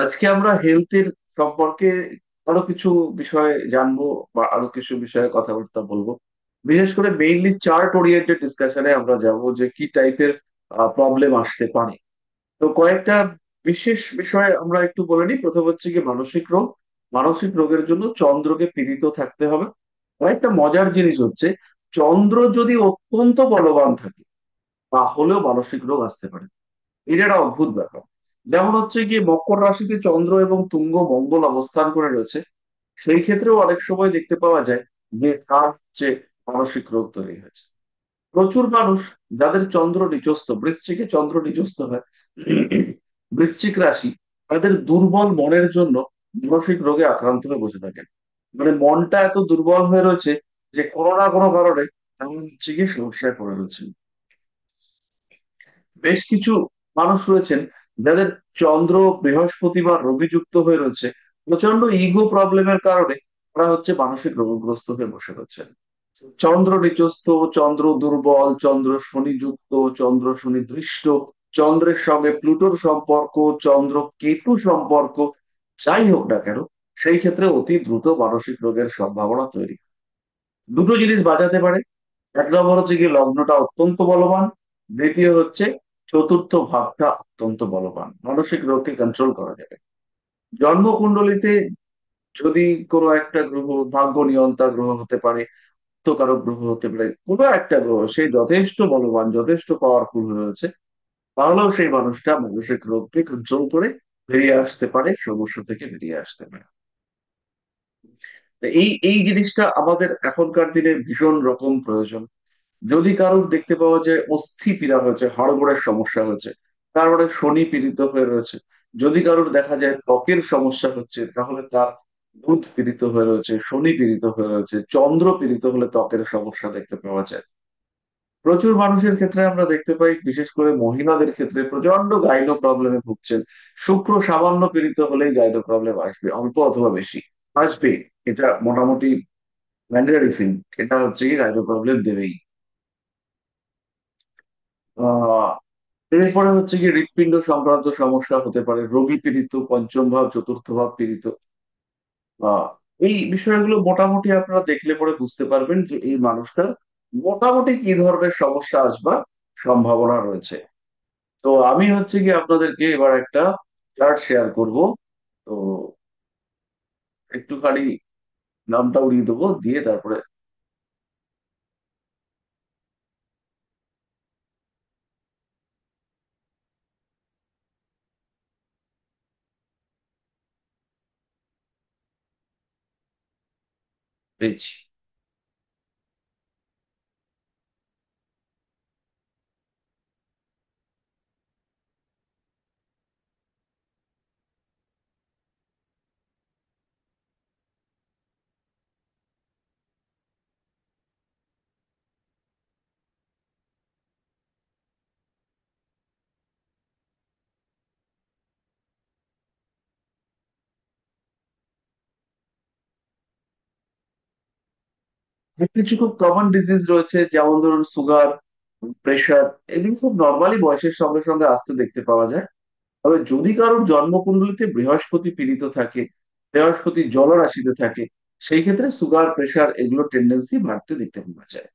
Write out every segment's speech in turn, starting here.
আজকে আমরা হেলথের সম্পর্কে আরো কিছু বিষয়ে জানবো বা আরো কিছু বিষয়ে কথাবার্তা বলবো বিশেষ করে মেইনলি চার্ট ওরিয়েন্টেড ডিসকাশনে আমরা যাব যে কি টাইপের প্রবলেম আসতে পারে তো কয়েকটা বিশেষ বিষয়ে আমরা একটু বলে নিই প্রথম হচ্ছে কি মানসিক রোগ মানসিক রোগের জন্য চন্দ্রকে পীড়িত থাকতে হবে কয়েকটা মজার জিনিস হচ্ছে চন্দ্র যদি অত্যন্ত বলবান থাকে তাহলেও মানসিক রোগ আসতে পারে এটা একটা অদ্ভুত ব্যাপার যেমন হচ্ছে গিয়ে মকর রাশিতে চন্দ্র এবং তুঙ্গ মঙ্গল অবস্থান করে রয়েছে সেই ক্ষেত্রেও অনেক সময় দেখতে পাওয়া যায় যে তার যে মানসিক রোগ তৈরি হয়েছে প্রচুর মানুষ যাদের চন্দ্র নিচস্ত বৃশ্চিকে চন্দ্র নিজস্ত হয় বৃশ্চিক রাশি তাদের দুর্বল মনের জন্য মানসিক রোগে আক্রান্ত হয়ে বসে থাকেন মানে মনটা এত দুর্বল হয়ে রয়েছে যে কোনো না কোনো কারণে এমন হচ্ছে গিয়ে সমস্যায় পড়ে রয়েছেন বেশ কিছু মানুষ রয়েছেন যাদের চন্দ্র বৃহস্পতি বা রবি যুক্ত হয়ে রয়েছে প্রচন্ড ইগো প্রবলেমের কারণে তারা হচ্ছে মানসিক রোগগ্রস্ত হয়ে বসে রয়েছেন চন্দ্র নিচস্থ চন্দ্র দুর্বল চন্দ্র শনিযুক্ত চন্দ্র শনি দৃষ্ট চন্দ্রের সঙ্গে প্লুটোর সম্পর্ক চন্দ্র কেতু সম্পর্ক যাই হোক না কেন সেই ক্ষেত্রে অতি দ্রুত মানসিক রোগের সম্ভাবনা তৈরি দুটো জিনিস বাজাতে পারে এক নম্বর হচ্ছে গিয়ে লগ্নটা অত্যন্ত বলবান দ্বিতীয় হচ্ছে চতুর্থ ভাবটা অত্যন্ত বলবান মানসিক রোগকে কন্ট্রোল করা যাবে জন্মকুণ্ডলিতে যদি কোনো একটা গ্রহ ভাগ্য নিয়ন্তা গ্রহ হতে পারে তো কারো গ্রহ হতে পারে কোনো একটা গ্রহ সেই যথেষ্ট বলবান যথেষ্ট পাওয়ারফুল হয়ে রয়েছে তাহলেও সেই মানুষটা মানসিক রোগকে কন্ট্রোল করে বেরিয়ে আসতে পারে সমস্যা থেকে বেরিয়ে আসতে পারে এই এই জিনিসটা আমাদের এখনকার দিনে ভীষণ রকম প্রয়োজন যদি কারোর দেখতে পাওয়া যায় অস্থি পীড়া হয়েছে হাড়গোড়ের সমস্যা হয়েছে তারপরে মানে শনি পীড়িত হয়ে রয়েছে যদি কারোর দেখা যায় ত্বকের সমস্যা হচ্ছে তাহলে তার বুধ পীড়িত হয়ে রয়েছে শনি পীড়িত হয়ে রয়েছে চন্দ্র পীড়িত হলে ত্বকের সমস্যা দেখতে পাওয়া যায় প্রচুর মানুষের ক্ষেত্রে আমরা দেখতে পাই বিশেষ করে মহিলাদের ক্ষেত্রে প্রচন্ড গাইনো প্রবলেমে ভুগছেন শুক্র সামান্য পীড়িত হলেই গাইনো প্রবলেম আসবে অল্প অথবা বেশি আসবে এটা মোটামুটি ম্যান্ডেটারি ফিল্ম এটা হচ্ছে গাইনো প্রবলেম দেবেই আহ এরপরে হচ্ছে কি হৃৎপিণ্ড সংক্রান্ত সমস্যা হতে পারে রোগী পীড়িত পঞ্চম ভাব চতুর্থ ভাব পীড়িত আহ এই বিষয়গুলো মোটামুটি আপনারা দেখলে পরে বুঝতে পারবেন যে এই মানুষটার মোটামুটি কি ধরনের সমস্যা আসবার সম্ভাবনা রয়েছে তো আমি হচ্ছে কি আপনাদেরকে এবার একটা চার্ট শেয়ার করব তো একটুখানি নামটা উড়িয়ে দেবো দিয়ে তারপরে Beijo. কিছু খুব কমন ডিজিজ রয়েছে যেমন ধরুন সুগার প্রেশার এগুলো খুব নর্মালি বয়সের সঙ্গে সঙ্গে আসতে দেখতে পাওয়া যায় তবে যদি কারোর জন্মকুণ্ডলিতে বৃহস্পতি পীড়িত থাকে বৃহস্পতি জলরাশিতে থাকে সেই ক্ষেত্রে সুগার প্রেশার এগুলোর টেন্ডেন্সি বাড়তে দেখতে পাওয়া যায়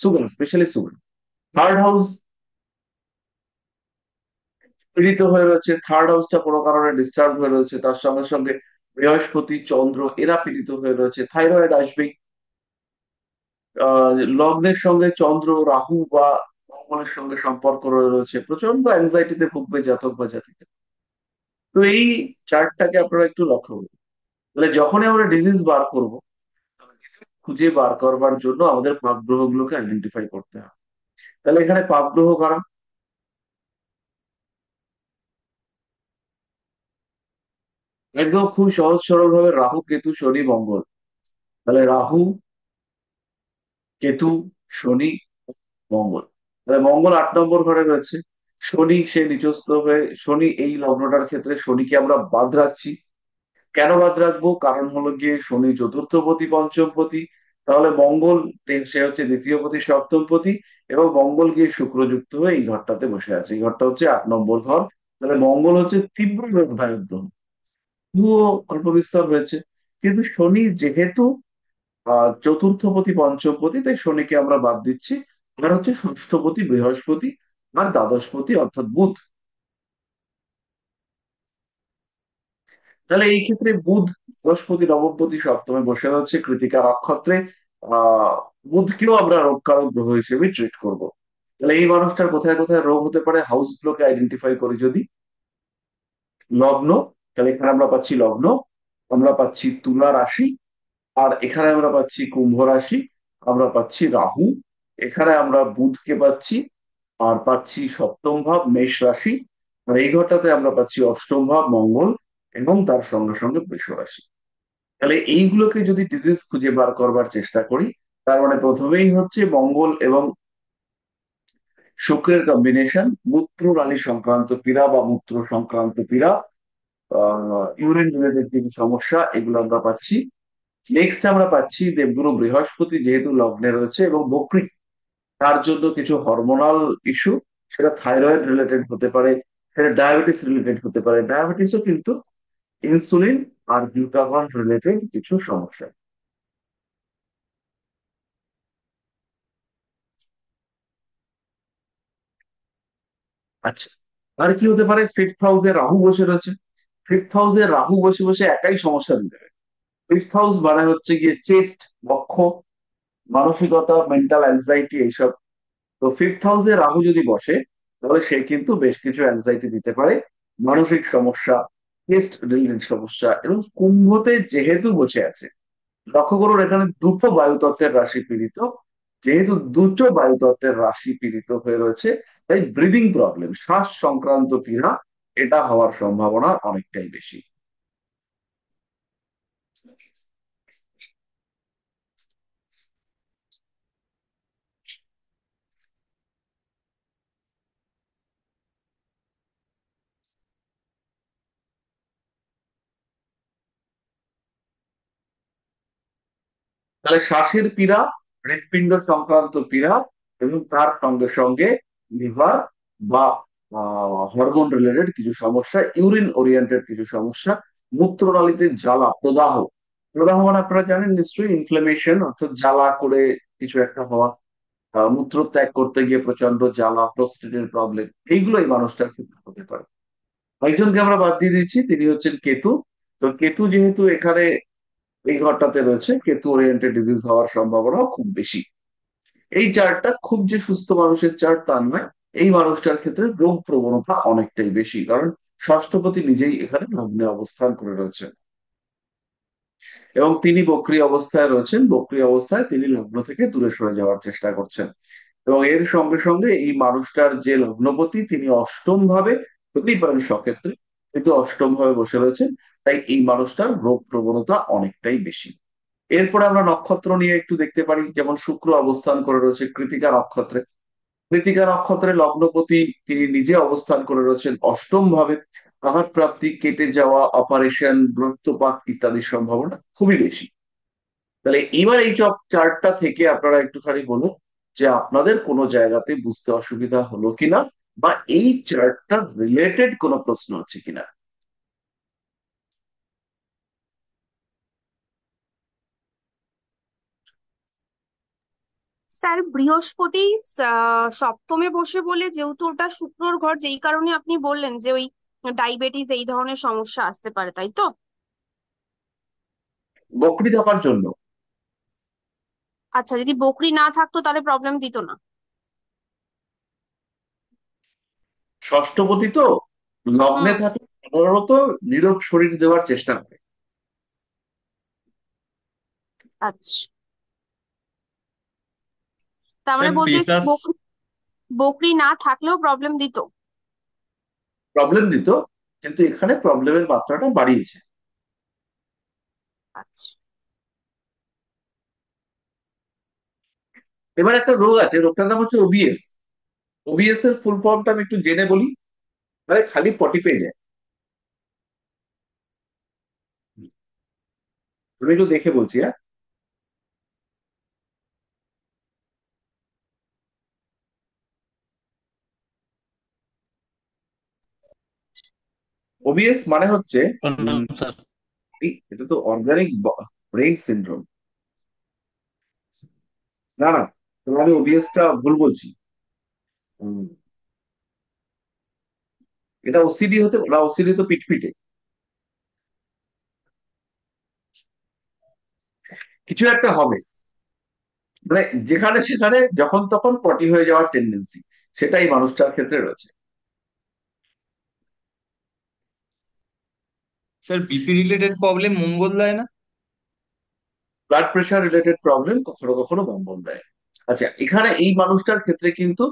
sugar specially sugar third house পীড়িত হয়ে রয়েছে থার্ড হাউসটা কোনো কারণে ডিস্টার্ব হয়ে রয়েছে তার সঙ্গে সঙ্গে বৃহস্পতি চন্দ্র এরা পীড়িত হয়ে রয়েছে থাইরয়েড আসবেই লগ্নের সঙ্গে চন্দ্র রাহু বা মঙ্গলের সঙ্গে সম্পর্ক রয়েছে প্রচন্ড অ্যাংজাইটিতে ভুগবে জাতক বা জাতিকা তো এই চার্টটাকে আপনারা একটু লক্ষ্য করুন তাহলে যখনই আমরা ডিজিজ বার করব খুঁজে বার করবার জন্য আমাদের পাপ গ্রহগুলোকে আইডেন্টিফাই করতে হবে তাহলে এখানে পাপ গ্রহ কারা একদম খুব সহজ সরল ভাবে রাহু কেতু শনি মঙ্গল তাহলে রাহু কেতু শনি মঙ্গল তাহলে মঙ্গল আট নম্বর ঘরে রয়েছে শনি সে নিচস্থ হয়ে শনি এই লগ্নটার ক্ষেত্রে শনিকে আমরা বাদ রাখছি কেন বাদ রাখবো কারণ হলো গিয়ে শনি চতুর্থপতি পতি তাহলে মঙ্গল সে হচ্ছে দ্বিতীয় পতি সপ্তম পতি এবং মঙ্গল গিয়ে শুক্রযুক্ত হয়ে এই ঘরটাতে বসে আছে এই ঘরটা হচ্ছে আট নম্বর ঘর তাহলে মঙ্গল হচ্ছে তীব্র রোধদায়ক গ্রহ তবুও অল্প বিস্তর হয়েছে কিন্তু শনি যেহেতু চতুর্থপতি পঞ্চমপতি তাই শনিকে আমরা বাদ দিচ্ছি আর হচ্ছে ষষ্ঠপতি বৃহস্পতি আর দ্বাদশপতি অর্থাৎ বুধ তাহলে এই ক্ষেত্রে বুধ বৃহস্পতি নবমপতি সপ্তমে বসে রয়েছে কৃতিকা নক্ষত্রে আহ বুধকেও আমরা রোগকারক গ্রহ হিসেবে ট্রিট করব তাহলে এই মানুষটার কোথায় কোথায় রোগ হতে পারে হাউস গুলোকে আইডেন্টিফাই করি যদি লগ্ন তাহলে এখানে আমরা পাচ্ছি লগ্ন আমরা পাচ্ছি তুলা রাশি আর এখানে আমরা পাচ্ছি কুম্ভ রাশি আমরা পাচ্ছি রাহু এখানে আমরা বুধকে পাচ্ছি আর পাচ্ছি সপ্তম ভাব মেষ রাশি আর মানে এই ঘরটাতে আমরা পাচ্ছি অষ্টম ভাব মঙ্গল এবং তার সঙ্গে সঙ্গে বৃষ রাশি তাহলে এইগুলোকে যদি ডিজিজ খুঁজে বার করবার চেষ্টা করি তার মানে প্রথমেই হচ্ছে মঙ্গল এবং শুক্রের কম্বিনেশন মূত্র রালী সংক্রান্ত পীড়া বা মূত্র সংক্রান্ত পীড়া ইউরিন রিলেটেড কিছু সমস্যা এগুলো আমরা পাচ্ছি নেক্সট আমরা পাচ্ছি দেবগুরু বৃহস্পতি যেহেতু লগ্নে রয়েছে এবং বকরি তার জন্য কিছু হরমোনাল ইস্যু সেটা থাইরয়েড রিলেটেড হতে পারে সেটা ডায়াবেটিস রিলেটেড হতে পারে ডায়াবেটিসও কিন্তু ইনসুলিন আর গ্লুকাগন রিলেটেড কিছু সমস্যা আচ্ছা আর কি হতে পারে ফিফথ হাউসে রাহু বসে রয়েছে ফিফথ হাউসে রাহু বসে বসে একাই সমস্যা দিতে পারে ফিফথ হাউস মানে হচ্ছে গিয়ে চেস্ট বক্ষ মানসিকতা মেন্টাল অ্যাংজাইটি এইসব তো ফিফথ হাউসে রাহু যদি বসে তাহলে সে কিন্তু বেশ কিছু অ্যাংজাইটি দিতে পারে মানসিক সমস্যা টেস্ট রিলেটেড সমস্যা এবং কুম্ভতে যেহেতু বসে আছে লক্ষ্য করুন এখানে দুটো বায়ুতত্ত্বের রাশি পীড়িত যেহেতু দুটো বায়ুতত্ত্বের রাশি পীড়িত হয়ে রয়েছে তাই ব্রিদিং প্রবলেম শ্বাস সংক্রান্ত পীড়া এটা হওয়ার সম্ভাবনা অনেকটাই বেশি তাহলে শ্বাসের পীড়া হৃৎপিণ্ড সংক্রান্ত পীড়া এবং তার সঙ্গে সঙ্গে লিভার বা হরমোন রিলেটেড কিছু সমস্যা ইউরিন ওরিয়েন্টেড কিছু সমস্যা মূত্রনালীতে জ্বালা প্রদাহ প্রদাহ মানে আপনারা জানেন নিশ্চয়ই ইনফ্লামেশন অর্থাৎ জ্বালা করে কিছু একটা হওয়া মূত্র ত্যাগ করতে গিয়ে প্রচন্ড জ্বালা প্রস্টেটের প্রবলেম এইগুলোই মানুষটার ক্ষেত্রে হতে পারে একজনকে আমরা বাদ দিয়ে দিচ্ছি তিনি হচ্ছেন কেতু তো কেতু যেহেতু এখানে এই ঘরটাতে রয়েছে কেতু ওরিয়েন্টেড ডিজিজ হওয়ার সম্ভাবনাও খুব বেশি এই চার্টটা খুব যে সুস্থ মানুষের চার্ট তা নয় এই মানুষটার ক্ষেত্রে রোগ প্রবণতা অনেকটাই বেশি কারণ ষষ্ঠপতি নিজেই এখানে লগ্নে অবস্থান করে রয়েছেন এবং তিনি বক্রি অবস্থায় রয়েছেন বক্রি অবস্থায় তিনি লগ্ন থেকে দূরে সরে যাওয়ার চেষ্টা করছেন এবং এর সঙ্গে সঙ্গে এই মানুষটার যে লগ্নপতি তিনি অষ্টম ভাবে হতেই পারেন সক্ষেত্রে কিন্তু অষ্টম ভাবে বসে রয়েছেন তাই এই মানুষটার রোগ প্রবণতা অনেকটাই বেশি এরপরে আমরা নক্ষত্র নিয়ে একটু দেখতে পারি যেমন শুক্র অবস্থান করে রয়েছে কৃতিকা নক্ষত্রে কৃতিকা নক্ষত্রে লগ্নপতি তিনি নিজে অবস্থান করে রয়েছেন অষ্টম ভাবে আহার প্রাপ্তি কেটে যাওয়া অপারেশন গ্রন্থপাত ইত্যাদির সম্ভাবনা খুবই বেশি তাহলে এবার এই চার্টটা থেকে আপনারা একটুখানি বলুন যে আপনাদের কোনো জায়গাতে বুঝতে অসুবিধা হলো কিনা বা এই চার্টটার রিলেটেড কোনো প্রশ্ন আছে কিনা স্যার বৃহস্পতি সপ্তমে বসে বলে যেহেতু ওটা শুক্রর ঘর যেই কারণে আপনি বললেন যে ওই ডায়াবেটিস এই ধরনের সমস্যা আসতে পারে তাই তো বকরি থাকার জন্য আচ্ছা যদি বকরি না থাকতো তাহলে প্রবলেম দিত না ষষ্ঠপতি তো লগ্নে থাকে সাধারণত নীরব শরীর দেওয়ার চেষ্টা করে আচ্ছা তার মানে বলতে বকরি না থাকলেও প্রবলেম দিত প্রবলেম দিত কিন্তু এখানে প্রবলেমের মাত্রাটা বাড়িয়েছে আচ্ছা। এবার একটা রোগ আছে রোগটার নাম হচ্ছে ওবিএস ওবিএস এর ফুল ফর্মটা আমি একটু জেনে বলি মানে খালি পটি পেয়ে যায় তুমি একটু দেখে বলছি হ্যাঁ ওবিএস মানে হচ্ছে oh, এটা তো অর্গানিক সিন্ড্রোম না না তাহলে আমি ভুল বলছি এটা ওসিডি হতে না ওসিডি তো পিটপিটে কিছু একটা হবে মানে যেখানে সেখানে যখন তখন পটি হয়ে যাওয়ার টেন্ডেন্সি সেটাই মানুষটার ক্ষেত্রে রয়েছে স্যার বিপি রিলেটেড প্রবলেম মঙ্গল দেয় না ব্লাড প্রেশার রিলেটেড প্রবলেম কখনো কখনো মঙ্গল দেয় আচ্ছা এখানে এই মানুষটার ক্ষেত্রে কিন্তু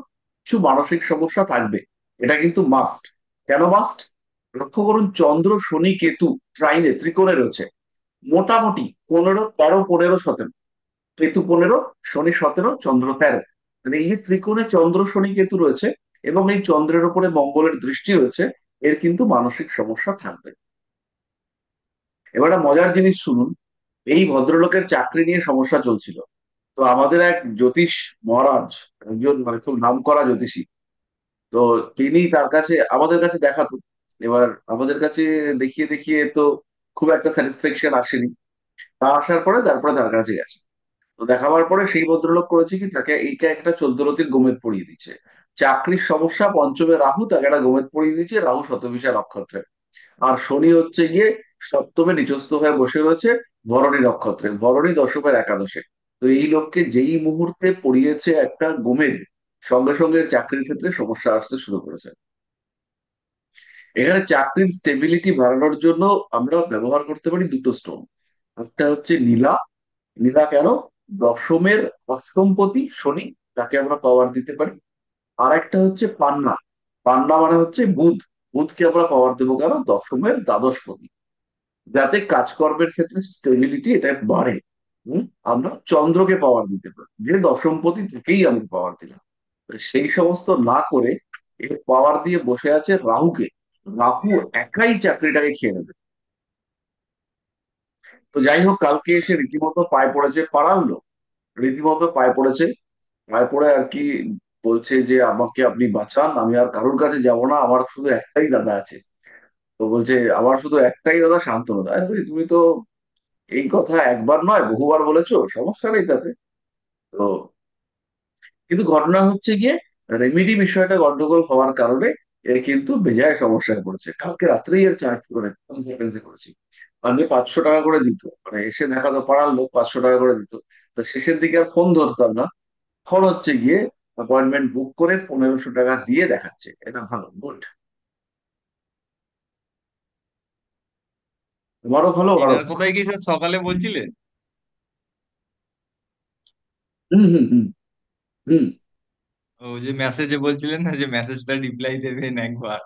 কিছু মানসিক সমস্যা থাকবে এটা কিন্তু মাস্ট কেন মাস্ট লক্ষ্য করুন চন্দ্র শনি কেতু ট্রাইনে ত্রিকোণে রয়েছে মোটামুটি পনেরো তেরো পনেরো সতেরো কেতু পনেরো শনি সতেরো চন্দ্র তেরো মানে এই যে ত্রিকোণে চন্দ্র শনি কেতু রয়েছে এবং এই চন্দ্রের উপরে মঙ্গলের দৃষ্টি রয়েছে এর কিন্তু মানসিক সমস্যা থাকবে এবার একটা মজার জিনিস শুনুন এই ভদ্রলোকের চাকরি নিয়ে সমস্যা চলছিল তো আমাদের এক জ্যোতিষ মহারাজ একজন মানে খুব নাম করা জ্যোতিষী তো তিনি তার কাছে আমাদের কাছে দেখাতো এবার আমাদের কাছে দেখিয়ে দেখিয়ে তো খুব একটা স্যাটিসফ্যাকশন আসেনি তা আসার পরে তারপরে তার কাছে গেছে তো দেখাবার পরে সেই ভদ্রলোক করেছে কি তাকে এইটা একটা চোদ্দ রতির গোমেদ পড়িয়ে দিচ্ছে চাকরির সমস্যা পঞ্চমে রাহু তাকে একটা গোমেদ পড়িয়ে দিচ্ছে রাহু শতবিশা নক্ষত্রে আর শনি হচ্ছে গিয়ে সপ্তমে নিচস্থ হয়ে বসে রয়েছে ভরণী নক্ষত্রে ভরণী দশমের একাদশে তো এই লোককে যেই মুহূর্তে পড়িয়েছে একটা গুমের সঙ্গে সঙ্গে চাকরির ক্ষেত্রে সমস্যা আসতে শুরু করেছে এখানে চাকরির স্টেবিলিটি বাড়ানোর জন্য আমরা ব্যবহার করতে পারি দুটো স্টোন একটা হচ্ছে নীলা নীলা কেন দশমের অষ্টমপতি শনি তাকে আমরা পাওয়ার দিতে পারি আর একটা হচ্ছে পান্না পান্না মানে হচ্ছে বুধ বুধকে আমরা পাওয়ার দেবো কেন দশমের দ্বাদশপতি যাতে কাজকর্মের ক্ষেত্রে স্টেবিলিটি এটা বাড়ে আমরা চন্দ্রকে পাওয়ার দিতে পারি যে দশমপতি থেকেই আমি পাওয়ার দিলাম সেই সমস্ত না করে এর পাওয়ার দিয়ে বসে আছে রাহুকে রাহু একাই চাকরিটাকে খেয়ে নেবে তো যাই হোক কালকে এসে রীতিমতো পায়ে পড়েছে পাড়ার লোক রীতিমতো পায়ে পড়েছে পায়ে পড়ে আর কি বলছে যে আমাকে আপনি বাঁচান আমি আর কারোর কাছে যাব না আমার শুধু একটাই দাদা আছে তো বলছে আমার শুধু একটাই দাদা শান্তনুদা আমি তুমি তো এই কথা একবার নয় বহুবার বলেছো সমস্যা নেই তাতে তো কিন্তু ঘটনা হচ্ছে গিয়ে রেমিডি বিষয়টা গন্ডগোল হওয়ার কারণে এর কিন্তু বেজায় সমস্যায় পড়েছে কালকে রাত্রেই এর চার্জ করে কনসালটেন্সি করেছি মানে পাঁচশো টাকা করে দিত মানে এসে দেখা তো পাড়ার লোক পাঁচশো টাকা করে দিত তো শেষের দিকে আর ফোন ধরতাম না ফোন হচ্ছে গিয়ে অ্যাপয়েন্টমেন্ট বুক করে পনেরোশো টাকা দিয়ে দেখাচ্ছে এটা ভালো গুড বরফ হলো বরফ কোথায় কি সকালে বলছিলে হুম হুম হুম হুম ও যে মেসেজে বলছিলেন না যে মেসেজটা রিপ্লাই দেবেন একবার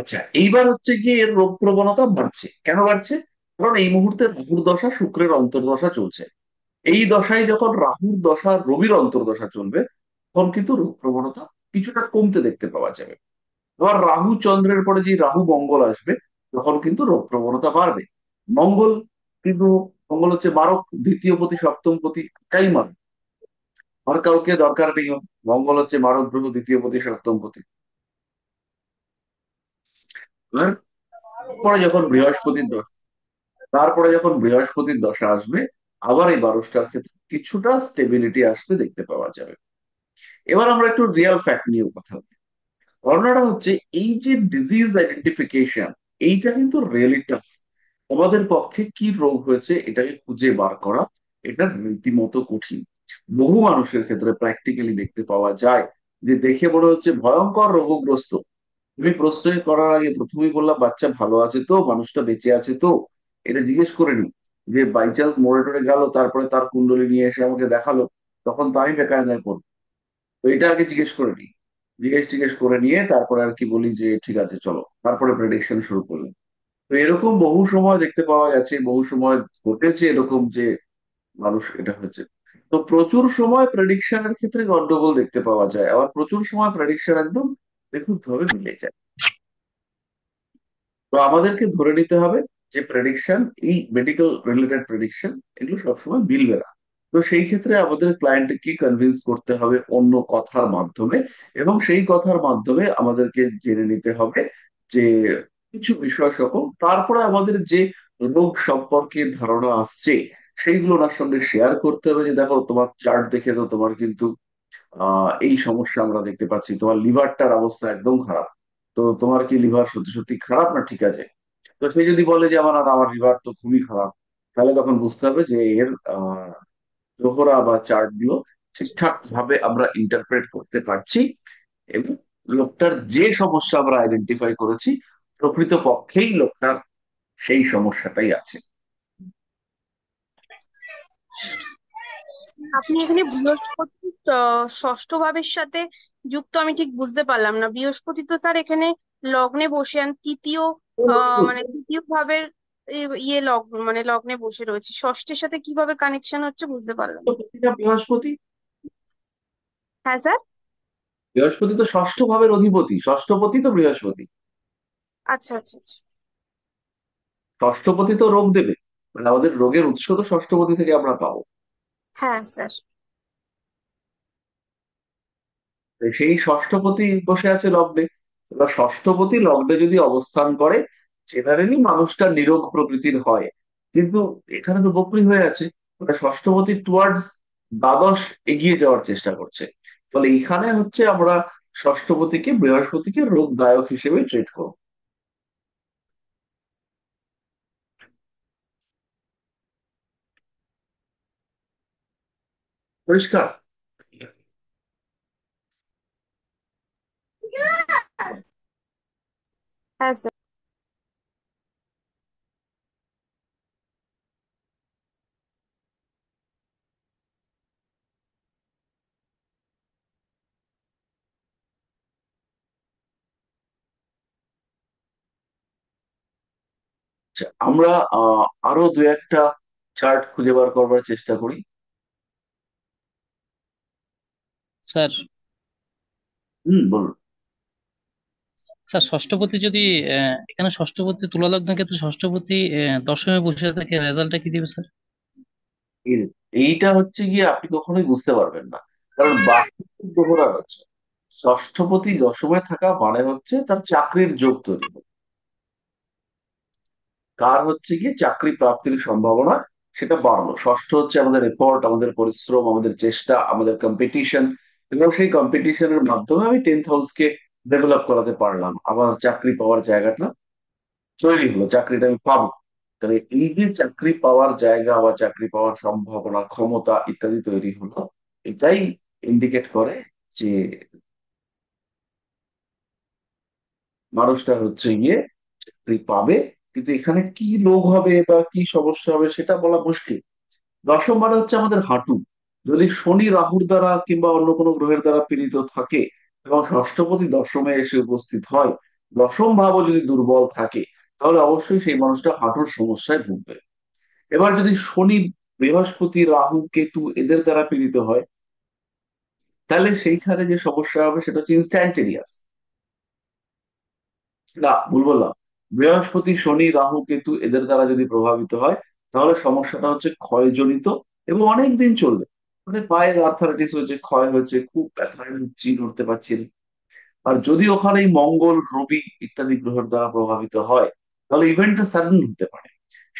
আচ্ছা এইবার হচ্ছে গিয়ে এর রোগ প্রবণতা বাড়ছে কেন বাড়ছে কারণ এই মুহূর্তে রাহুর দশা শুক্রের অন্তর্দশা চলছে এই দশায় যখন রাহুর দশা রবির অন্তর্দশা চলবে তখন কিন্তু রোগ প্রবণতা কিছুটা কমতে দেখতে পাওয়া যাবে এবার রাহু চন্দ্রের পরে যে রাহু মঙ্গল আসবে তখন কিন্তু রোগ প্রবণতা বাড়বে মঙ্গল কিন্তু মঙ্গল হচ্ছে মারক দ্বিতীয় পতি সপ্তম পতি একাই মারক আর কাউকে দরকার নেই মঙ্গল হচ্ছে মারক গ্রহ দ্বিতীয় পতি সপ্তম পতি পরে যখন বৃহস্পতির দশা তারপরে যখন বৃহস্পতির দশা আসবে আবার এই বারোটার ক্ষেত্রে কিছুটা স্টেবিলিটি আসতে দেখতে পাওয়া যাবে এবার আমরা একটু রিয়েল ফ্যাক্ট নিয়ে কথা বলি ঘটনাটা হচ্ছে এই যে ডিজিজ আইডেন্টিফিকেশন এইটা কিন্তু রিয়েলি টাফ আমাদের পক্ষে কি রোগ হয়েছে এটাকে খুঁজে বার করা এটা রীতিমতো কঠিন বহু মানুষের ক্ষেত্রে প্র্যাকটিক্যালি দেখতে পাওয়া যায় যে দেখে মনে হচ্ছে ভয়ঙ্কর রোগগ্রস্ত তুমি প্রশ্ন করার আগে প্রথমেই বললাম বাচ্চা ভালো আছে তো মানুষটা বেঁচে আছে তো এটা জিজ্ঞেস করে নি যে বাই চান্স মোরেটরে গেল তারপরে তার কুণ্ডলী নিয়ে এসে আমাকে দেখালো তখন তো আমি বেকায়দায় করবো তো এটা আগে জিজ্ঞেস করে নি জিজ্ঞেস টিজ্ঞেস করে নিয়ে তারপরে আর কি বলি যে ঠিক আছে চলো তারপরে প্রেডিকশন শুরু করলাম তো এরকম বহু সময় দেখতে পাওয়া গেছে বহু সময় ঘটেছে এরকম যে মানুষ এটা হয়েছে তো প্রচুর সময় প্রেডিকশনের ক্ষেত্রে গন্ডগোল দেখতে পাওয়া যায় আবার প্রচুর সময় প্রেডিকশন একদম নিখুঁত ভাবে মিলে যায় তো আমাদেরকে ধরে নিতে হবে যে প্রেডিকশন এই মেডিকেল রিলেটেড প্রেডিকশন এগুলো সবসময় মিলবে না তো সেই ক্ষেত্রে আমাদের ক্লায়েন্টকে কনভিন্স করতে হবে অন্য কথার মাধ্যমে এবং সেই কথার মাধ্যমে আমাদেরকে জেনে নিতে হবে যে কিছু বিষয় সকল তারপরে আমাদের যে রোগ সম্পর্কে ধারণা আসছে সেইগুলো ওনার সঙ্গে শেয়ার করতে হবে যে দেখো তোমার চার্ট দেখে তো তোমার কিন্তু এই সমস্যা আমরা দেখতে পাচ্ছি তোমার লিভারটার অবস্থা একদম খারাপ তো তোমার কি লিভার সত্যি সত্যি খারাপ না ঠিক আছে তো সে যদি বলে যে আমার আর আমার লিভার তো খুবই খারাপ তাহলে তখন বুঝতে হবে যে এর জোহরা বা চার্ট গুলো ঠিকঠাক ভাবে আমরা ইন্টারপ্রেট করতে পারছি এবং লোকটার যে সমস্যা আমরা আইডেন্টিফাই করেছি প্রকৃত পক্ষেই লোকটার সেই সমস্যাটাই আছে আপনি এখানে বৃহস্পতি ষষ্ঠ ভাবের সাথে যুক্ত আমি ঠিক বুঝতে পারলাম না বৃহস্পতি তো স্যার এখানে লগ্নে বসে আন তৃতীয় মানে তৃতীয় ভাবের ইয়ে লগ্ন মানে লগ্নে বসে রয়েছে ষষ্ঠের সাথে কিভাবে কানেকশন হচ্ছে বুঝতে পারলাম প্রতিটা বৃহস্পতি হ্যাঁ স্যার বৃহস্পতি তো ষষ্ঠ ভাবের অধিপতি ষষ্ঠপতি তো বৃহস্পতি আচ্ছা আচ্ছা আচ্ছা ষষ্ঠপতি তো রোগ দেবে মানে আমাদের রোগের উৎস তো ষষ্ঠপতি থেকে আমরা পাবো হ্যাঁ স্যার সেই ষষ্ঠপতি বসে আছে লগ্নে এবার ষষ্ঠপতি লগ্নে যদি অবস্থান করে জেনারেলি মানুষটা নিরোগ প্রকৃতির হয় কিন্তু এখানে তো বকরি হয়ে আছে ওটা ষষ্ঠপতির টুয়ার্ডস দ্বাদশ এগিয়ে যাওয়ার চেষ্টা করছে ফলে এখানে হচ্ছে আমরা ষষ্ঠপতিকে বৃহস্পতিকে রোগদায়ক হিসেবে ট্রিট করব পরিষ্কার হ্যাঁ আচ্ছা, আমরা আরো দু একটা চার্ট খুঁজে বার করবার চেষ্টা করি স্যার হুম বলুন স্যার ষষ্ঠপতি যদি আহ, এখানে ষষ্ঠপতি তুলা লগ্নের ক্ষেত্রে ষষ্ঠপতি আহ, দশমে বসে থাকে রেজাল্টটা কি দিবে স্যার এইটা হচ্ছে গিয়ে আপনি কখনোই বুঝতে পারবেন না কারণ বাকি ষষ্ঠপতি দশমে থাকা মানে হচ্ছে তার চাকরির যোগ তৈরি হচ্ছে। কার হচ্ছে গিয়ে চাকরি প্রাপ্তির সম্ভাবনা সেটা বাড়লো ষষ্ঠ হচ্ছে আমাদের এফোর্ট আমাদের পরিশ্রম আমাদের চেষ্টা আমাদের কম্পিটিশন এবং সেই কম্পিটিশনের মাধ্যমে আমি টেন্থ হাউসকে ডেভেলপ করাতে পারলাম আমার চাকরি পাওয়ার জায়গাটা তৈরি হলো চাকরিটা আমি পাবো তাহলে এই যে চাকরি পাওয়ার জায়গা বা চাকরি পাওয়ার সম্ভাবনা ক্ষমতা ইত্যাদি তৈরি হলো এটাই ইন্ডিকেট করে যে মানুষটা হচ্ছে গিয়ে চাকরি পাবে কিন্তু এখানে কি রোগ হবে বা কি সমস্যা হবে সেটা বলা মুশকিল দশম মানে হচ্ছে আমাদের হাঁটু যদি শনি রাহুর দ্বারা কিংবা অন্য কোনো গ্রহের দ্বারা পীড়িত থাকে এবং ষষ্ঠপতি দশমে এসে উপস্থিত হয় দশম ভাবও যদি দুর্বল থাকে তাহলে অবশ্যই সেই মানুষটা হাঁটুর সমস্যায় ভুগবে এবার যদি শনি বৃহস্পতি রাহু কেতু এদের দ্বারা পীড়িত হয় তাহলে সেইখানে যে সমস্যা হবে সেটা হচ্ছে ইনস্ট্যান্টেরিয়াস না ভুল বললাম বৃহস্পতি শনি রাহু কেতু এদের দ্বারা যদি প্রভাবিত হয় তাহলে সমস্যাটা হচ্ছে ক্ষয়জনিত এবং অনেক দিন চলবে মানে পায়ের আর্থারাইটিস হয়েছে ক্ষয় হয়েছে খুব ব্যথা চিন উঠতে পারছি না আর যদি ওখানে মঙ্গল রবি ইত্যাদি গ্রহের দ্বারা প্রভাবিত হয় তাহলে ইভেন্টটা সাডেন হতে পারে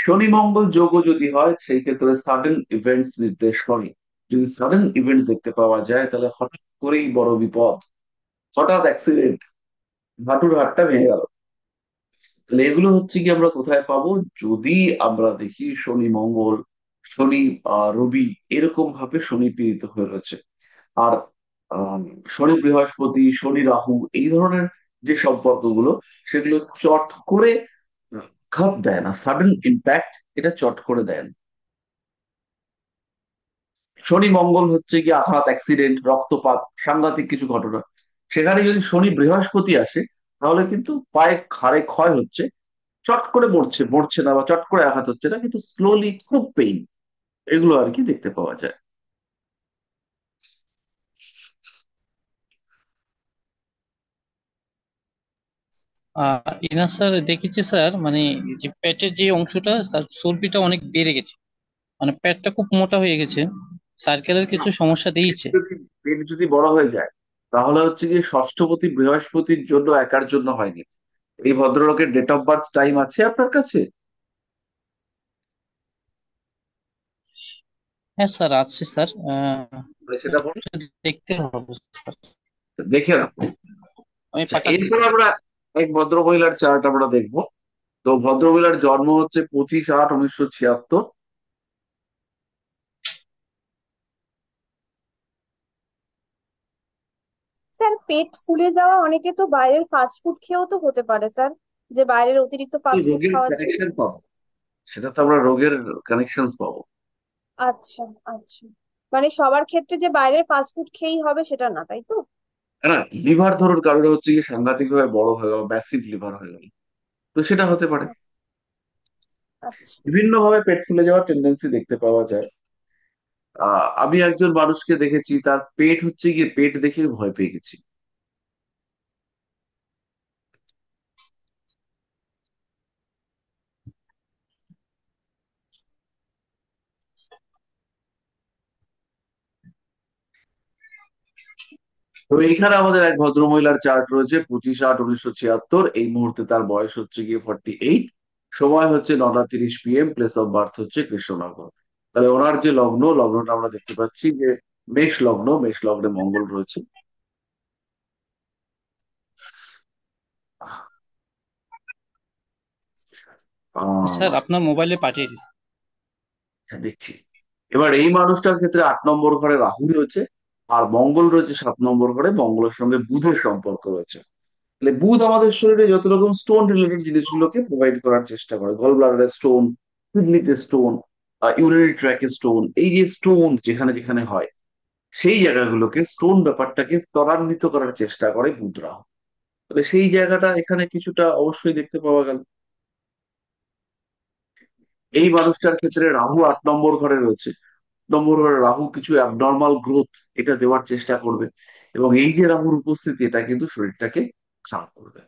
শনি মঙ্গল যোগও যদি হয় সেই ক্ষেত্রে সাডেন ইভেন্টস নির্দেশ করে যদি সাডেন ইভেন্টস দেখতে পাওয়া যায় তাহলে হঠাৎ করেই বড় বিপদ হঠাৎ অ্যাক্সিডেন্ট হাঁটুর হাটটা ভেঙে গেল তাহলে এগুলো হচ্ছে কি আমরা কোথায় পাবো যদি আমরা দেখি শনি মঙ্গল শনি রবি এরকম ভাবে শনি পীড়িত হয়ে রয়েছে আর শনি বৃহস্পতি শনি রাহু এই ধরনের যে সম্পর্কগুলো সেগুলো চট করে খাপ দেয় না সাডেন ইম্প্যাক্ট এটা চট করে দেয় না শনি মঙ্গল হচ্ছে কি আঘাত অ্যাক্সিডেন্ট রক্তপাত সাংঘাতিক কিছু ঘটনা সেখানে যদি শনি বৃহস্পতি আসে তাহলে কিন্তু পায়ে খাড়ে ক্ষয় হচ্ছে চট করে মরছে মরছে না বা চট করে আঘাত হচ্ছে না কিন্তু স্লোলি খুব পেইন এগুলো আর কি দেখতে পাওয়া যায় ইনা স্যার দেখেছি স্যার মানে যে পেটের যে অংশটা স্যার চর্বিটা অনেক বেড়ে গেছে মানে পেটটা খুব মোটা হয়ে গেছে সার্কেলের কিছু সমস্যা দিয়েছে পেট যদি বড় হয়ে যায় তাহলে হচ্ছে কি ষষ্ঠপতি বৃহস্পতির জন্য একার জন্য হয়নি এই ভদ্রলোকের ডেট অফ বার্থ টাইম আছে আপনার কাছে হ্যাঁ স্যার আছে স্যার সেটা বলুন দেখতে হবে দেখে রাখো আচ্ছা, এরপর আমরা এক ভদ্র মহিলার চার্ট আমরা দেখবো তো ভদ্র মহিলার জন্ম হচ্ছে পঁচিশ আট উনিশশো ছিয়াত্তর স্যার পেট ফুলে যাওয়া অনেকে তো বাইরের ফাস্টফুড খেয়েও তো হতে পারে স্যার যে বাইরের অতিরিক্ত ফাস্ট ফুড খাওয়ার খাওয়া কানেকশন পাবো সেটা তো আমরা রোগের কানেকশন পাবো আচ্ছা আচ্ছা মানে সবার ক্ষেত্রে যে বাইরের ফাস্টফুড খেয়েই হবে সেটা না তাই তো না লিভার ধরুন কারোর হচ্ছে গিয়ে সাংঘাতিক ভাবে বড় হয়ে গেল ম্যাসিভ লিভার হয়ে গেল তো সেটা হতে পারে আচ্ছা বিভিন্ন ভাবে পেট ফুলে যাওয়ার টেন্ডেন্সি দেখতে পাওয়া যায় আমি একজন মানুষকে দেখেছি তার পেট হচ্ছে গিয়ে পেট দেখে ভয় পেয়ে গেছি তো এখানে আমাদের এক ভদ্র মহিলার চার্ট রয়েছে পঁচিশ আট উনিশশো ছিয়াত্তর এই মুহূর্তে তার বয়স হচ্ছে গিয়ে ফর্টি এইট সময় হচ্ছে নটা তিরিশ পিএম প্লেস অফ বার্থ হচ্ছে কৃষ্ণনগর তাহলে ওনার যে লগ্ন লগ্নটা আমরা দেখতে পাচ্ছি যে মেষ লগ্ন মেষ লগ্নে মঙ্গল রয়েছে স্যার আপনার মোবাইলে পাঠিয়েছি হ্যাঁ, দেখছি এবার এই মানুষটার ক্ষেত্রে আট নম্বর ঘরে রাহু রয়েছে আর মঙ্গল রয়েছে সাত নম্বর ঘরে মঙ্গলের সঙ্গে বুধের সম্পর্ক রয়েছে তাহলে বুধ আমাদের শরীরে যত রকম স্টোন রিলেটেড জিনিসগুলোকে প্রোভাইড করার চেষ্টা করে গল ব্লাডারের স্টোন কিডনিতে স্টোন ট্র্যাক ট্র্যাকে স্টোন এই যে স্টোন যেখানে যেখানে হয় সেই জায়গাগুলোকে স্টোন ব্যাপারটাকে ত্বরান্বিত করার চেষ্টা করে মুদ্রা তবে সেই জায়গাটা এখানে কিছুটা অবশ্যই দেখতে পাওয়া গেল এই মানুষটার ক্ষেত্রে রাহু আট নম্বর ঘরে রয়েছে নম্বর ঘরে রাহু কিছু অ্যাবনর্মাল গ্রোথ এটা দেওয়ার চেষ্টা করবে এবং এই যে রাহুর উপস্থিতি এটা কিন্তু শরীরটাকে খারাপ করবে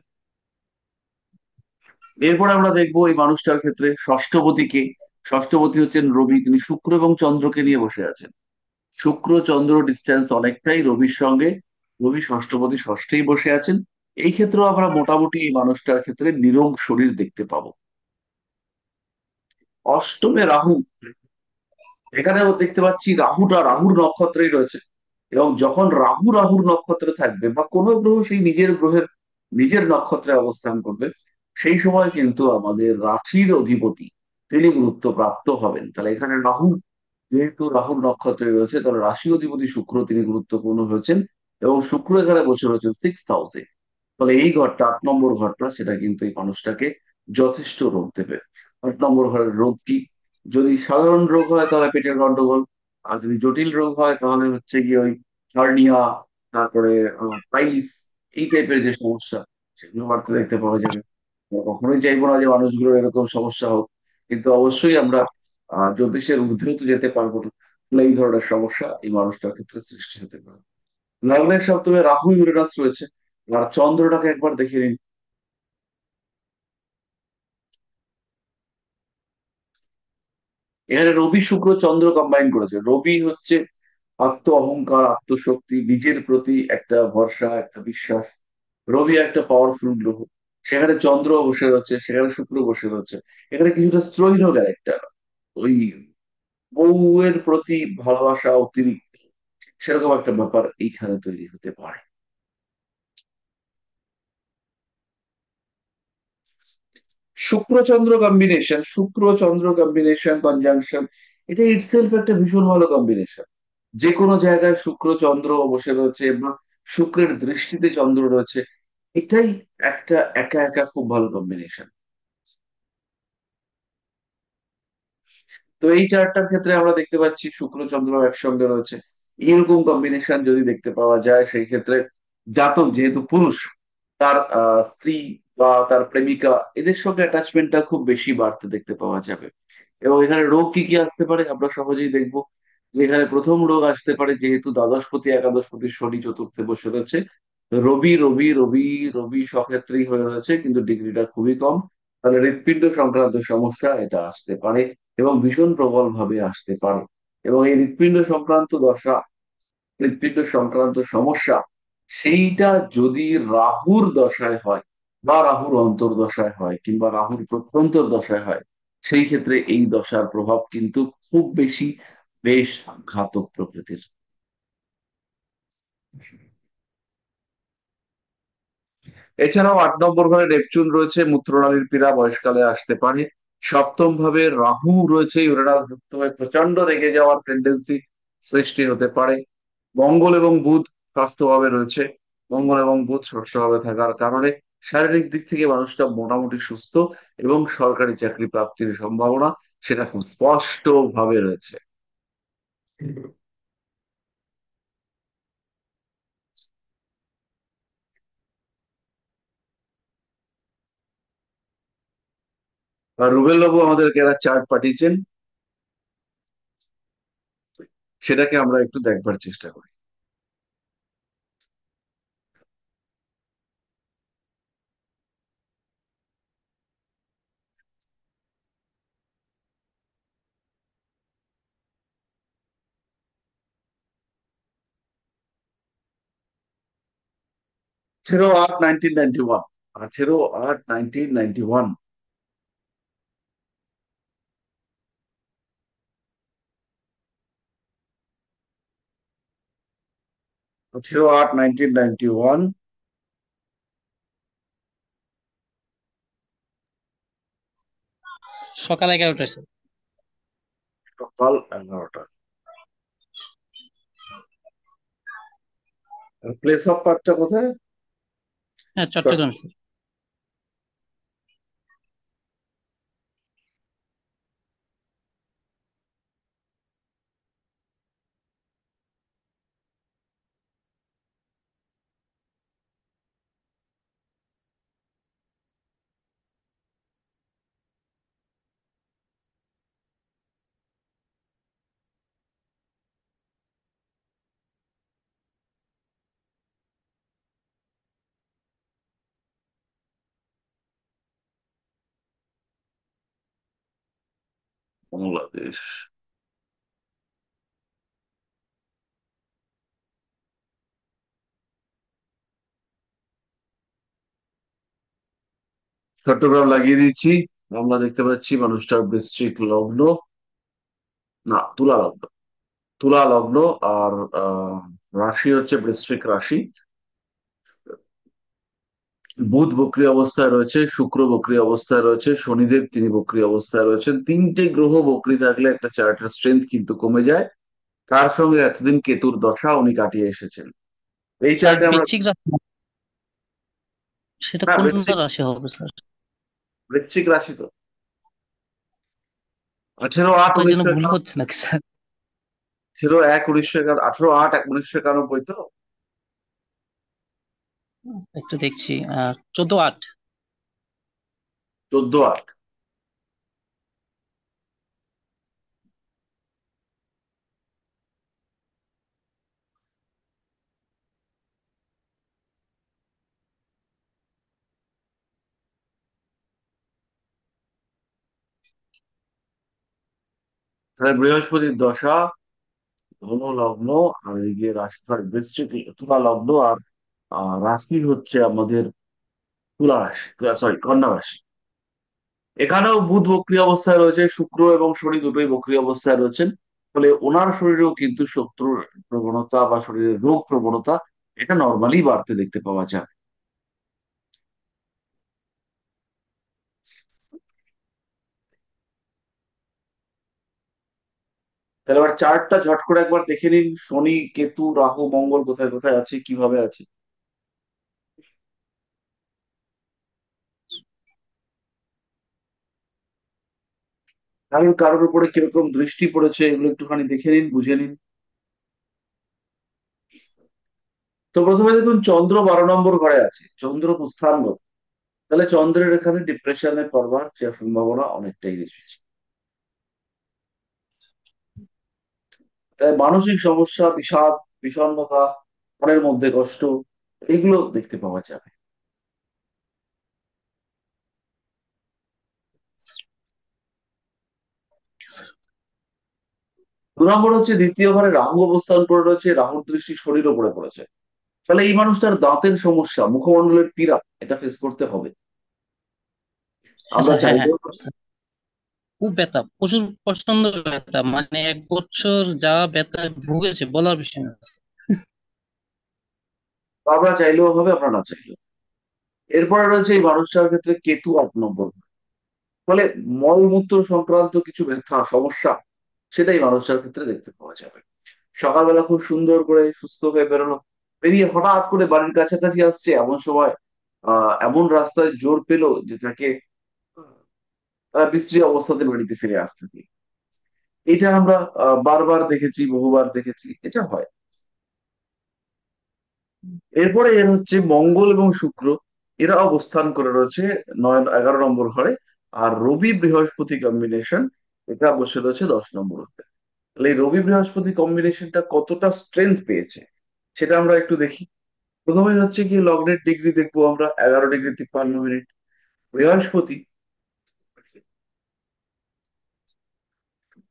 এরপর আমরা দেখবো এই মানুষটার ক্ষেত্রে ষষ্ঠপতিকে ষষ্ঠপতি হচ্ছেন রবি তিনি শুক্র এবং চন্দ্রকে নিয়ে বসে আছেন শুক্র চন্দ্র ডিস্টেন্স অনেকটাই রবির সঙ্গে রবি ষষ্ঠপতি ষষ্ঠেই বসে আছেন এই ক্ষেত্রেও আমরা মোটামুটি এই মানুষটার ক্ষেত্রে নিরোগ শরীর দেখতে পাব অষ্টমে রাহু এখানেও দেখতে পাচ্ছি রাহুটা রাহুর নক্ষত্রেই রয়েছে এবং যখন রাহু রাহুর নক্ষত্রে থাকবে বা কোনো গ্রহ সেই নিজের গ্রহের নিজের নক্ষত্রে অবস্থান করবে সেই সময় কিন্তু আমাদের রাশির অধিপতি তিনি গুরুত্বপ্রাপ্ত হবেন তাহলে এখানে রাহু যেহেতু রাহুর নক্ষত্র রয়েছে তাহলে রাশি অধিপতি শুক্র তিনি গুরুত্বপূর্ণ হয়েছেন এবং শুক্র এখানে বসে রয়েছেন সিক্স হাউসে ফলে এই ঘরটা আট নম্বর ঘরটা সেটা কিন্তু এই মানুষটাকে যথেষ্ট রোগ দেবে আট নম্বর ঘরের রোগ কি যদি সাধারণ রোগ হয় তাহলে পেটের গন্ডগোল আর যদি জটিল রোগ হয় তাহলে হচ্ছে কি ওই হার্নিয়া তারপরে প্রাইস এই টাইপের যে সমস্যা সেগুলো বাড়তে দেখতে পাওয়া যাবে কখনোই চাইবো না যে মানুষগুলোর এরকম সমস্যা হোক কিন্তু অবশ্যই আমরা জ্যোতিষের ঊর্ধ্বেও তো যেতে পারবো না এই ধরনের সমস্যা এই মানুষটার ক্ষেত্রে সৃষ্টি হতে পারে লগ্নের সপ্তমে রাহু ইউরেনাস রয়েছে আর চন্দ্রটাকে একবার দেখে নিন এখানে রবি শুক্র চন্দ্র কম্বাইন করেছে রবি হচ্ছে আত্ম অহংকার আত্মশক্তি নিজের প্রতি একটা ভরসা একটা বিশ্বাস রবি একটা পাওয়ারফুল গ্রহ সেখানে চন্দ্র বসে রয়েছে সেখানে শুক্র বসে রয়েছে এখানে কিছুটা স্ত্রৈন ক্যারেক্টার ওই বউয়ের প্রতি ভালোবাসা অতিরিক্ত সেরকম একটা ব্যাপার এইখানে তৈরি হতে পারে শুক্রচন্দ্র কম্বিনেশন শুক্র চন্দ্র কম্বিনেশন কনজাংশন এটা ইটসেলফ একটা ভীষণ ভালো কম্বিনেশন যে কোনো জায়গায় শুক্র চন্দ্র বসে রয়েছে বা শুক্রের দৃষ্টিতে চন্দ্র রয়েছে এটাই একটা একা একা খুব ভালো কম্বিনেশন তো এই চারটার ক্ষেত্রে আমরা দেখতে পাচ্ছি শুক্র চন্দ্র একসঙ্গে রয়েছে এইরকম কম্বিনেশন যদি দেখতে পাওয়া যায় সেই ক্ষেত্রে জাতক যেহেতু পুরুষ তার স্ত্রী বা তার প্রেমিকা এদের সঙ্গে অ্যাটাচমেন্টটা খুব বেশি বাড়তে দেখতে পাওয়া যাবে এবং এখানে রোগ কি কি আসতে পারে আমরা সহজেই দেখব যেখানে প্রথম রোগ আসতে পারে যেহেতু দ্বাদশপতি একাদশপতি শনি চতুর্থে বসে রয়েছে রবি রবি রবি রবি সক্ষেত্রেই হয়ে রয়েছে কিন্তু ডিগ্রিটা খুবই কম তাহলে হৃৎপিণ্ড সংক্রান্ত সমস্যা এটা আসতে পারে এবং ভীষণ প্রবলভাবে আসতে পারে এবং এই হৃৎপিণ্ড সংক্রান্ত দশা হৃৎপিণ্ড সংক্রান্ত সমস্যা সেইটা যদি রাহুর দশায় হয় বা রাহুর অন্তর্দশায় হয় কিংবা রাহুর প্রত্যন্তর দশায় হয় সেই ক্ষেত্রে এই দশার প্রভাব কিন্তু খুব বেশি বেশ ঘাতক প্রকৃতির এছাড়াও আট নম্বর ঘরে নেপচুন রয়েছে মূত্রনালীর পীড়া বয়সকালে আসতে পারে সপ্তম ভাবে রাহু রয়েছে ইউরেনাস যুক্ত হয়ে প্রচন্ড রেগে যাওয়ার টেন্ডেন্সি সৃষ্টি হতে পারে মঙ্গল এবং বুধ স্বাস্থ্যভাবে রয়েছে মঙ্গল এবং বুধ ষষ্ঠভাবে থাকার কারণে শারীরিক দিক থেকে মানুষটা মোটামুটি সুস্থ এবং সরকারি চাকরি প্রাপ্তির সম্ভাবনা সেটা খুব স্পষ্ট ভাবে রয়েছে আর রুবেল বাবু আমাদেরকে একটা চার্ট পাঠিয়েছেন সেটাকে আমরা একটু দেখবার চেষ্টা করি আট নাইনটিন নাইনটি ওয়ান আঠেরো আট নাইনটিন নাইনটি ওয়ান 08 1991 সকাল 11টা স্যার সকাল 11টা প্লেস অফ পার্টটা কোথায় হ্যাঁ চট্টগ্রাম স্যার বাংলাদেশ চট্টগ্রাম লাগিয়ে দিচ্ছি আমরা দেখতে পাচ্ছি মানুষটার বৃশ্চিক লগ্ন না তুলা লগ্ন তুলা লগ্ন আর রাশি হচ্ছে বৃশ্চিক রাশি বুধ বক্রি অবস্থায় রয়েছে শুক্র বক্রি অবস্থায় রয়েছে শনিদেব তিনি বক্রি অবস্থায় রয়েছেন তিনটে গ্রহ বক্রি থাকলে একটা চার্টের স্ট্রেংথ কিন্তু কমে যায় তার সঙ্গে এতদিন কেতুর দশা উনি কাটিয়ে এসেছেন এই চার্টে আমরা সেটা হ্যাঁ, কোন রাশি হবে স্যার বৃশ্চিক রাশি তো আঠেরো আট উনিশশো ভুল হচ্ছে নাকি স্যার আঠেরো এক উনিশশো আঠেরো আট উনিশশো একানব্বই তো একটু দেখছি চোদ্দ আট চোদ্দ আট তাহলে বৃহস্পতির দশা ধনু লগ্ন আর এদিকে রাশি সরি বৃশ্চিক তুলা লগ্ন আর রাশি হচ্ছে আমাদের তুলা রাশি সরি কন্যা রাশি এখানেও বুধ বক্রি অবস্থায় রয়েছে শুক্র এবং শনি দুটোই বক্রি অবস্থায় রয়েছেন ফলে ওনার শরীরেও কিন্তু শত্রুর প্রবণতা বা শরীরের রোগ প্রবণতা এটা নর্মালি বাড়তে দেখতে পাওয়া যায় তাহলে আবার চার্টটা ঝট করে একবার দেখে নিন শনি কেতু রাহু মঙ্গল কোথায় কোথায় আছে কিভাবে আছে কারোর কারোর উপরে কিরকম দৃষ্টি পড়েছে এগুলো একটুখানি দেখে নিন বুঝে নিন তো প্রথমে দেখুন চন্দ্র বারো নম্বর ঘরে আছে চন্দ্র পুস্থাঙ্গত তাহলে চন্দ্রের এখানে ডিপ্রেশনে পড়বার যে সম্ভাবনা অনেকটাই বেশি তাই মানসিক সমস্যা বিষাদ বিষণ্ণতা মনের মধ্যে কষ্ট এগুলো দেখতে পাওয়া যাবে দু নম্বর হচ্ছে দ্বিতীয় ঘরে রাহু অবস্থান করে রয়েছে রাহুর দৃষ্টি শরীর উপরে পড়েছে ফলে এই মানুষটার দাঁতের সমস্যা মুখমন্ডলের পীড়া এটা ফেস করতে হবে আমরা হ্যাঁ, চাইবো হ্যাঁ, হ্যাঁ। খুব ব্যথা প্রচুর প্রচন্ড ব্যথা মানে এক বছর যা ব্যথা ভুগেছে বলার বিষয় না আমরা চাইলেও হবে আমরা না চাইলেও এরপরে রয়েছে এই মানুষটার ক্ষেত্রে কেতু আট নম্বর ফলে মলমূত্র সংক্রান্ত কিছু ব্যথা সমস্যা সেটাই মানুষটার ক্ষেত্রে দেখতে পাওয়া যাবে সকালবেলা খুব সুন্দর করে সুস্থ হয়ে বেরোলো বেরিয়ে হঠাৎ করে বাড়ির কাছাকাছি আসছে এমন সময় আহ এমন রাস্তায় জোর পেল যে তাকে তারা বিশ্রী অবস্থাতে বাড়িতে ফিরে আসতে দিয়ে এটা আমরা বারবার দেখেছি বহুবার দেখেছি এটা হয় এরপরে এর হচ্ছে মঙ্গল এবং শুক্র এরা অবস্থান করে রয়েছে নয় এগারো নম্বর ঘরে আর রবি বৃহস্পতি কম্বিনেশন এটা বসে রয়েছে দশ নম্বর তাহলে এই রবি বৃহস্পতি কম্বিনেশনটা কতটা স্ট্রেংথ পেয়েছে সেটা আমরা একটু দেখি প্রথমে হচ্ছে কি লগ্নের ডিগ্রি দেখবো আমরা এগারো ডিগ্রি তিপ্পান্ন মিনিট বৃহস্পতি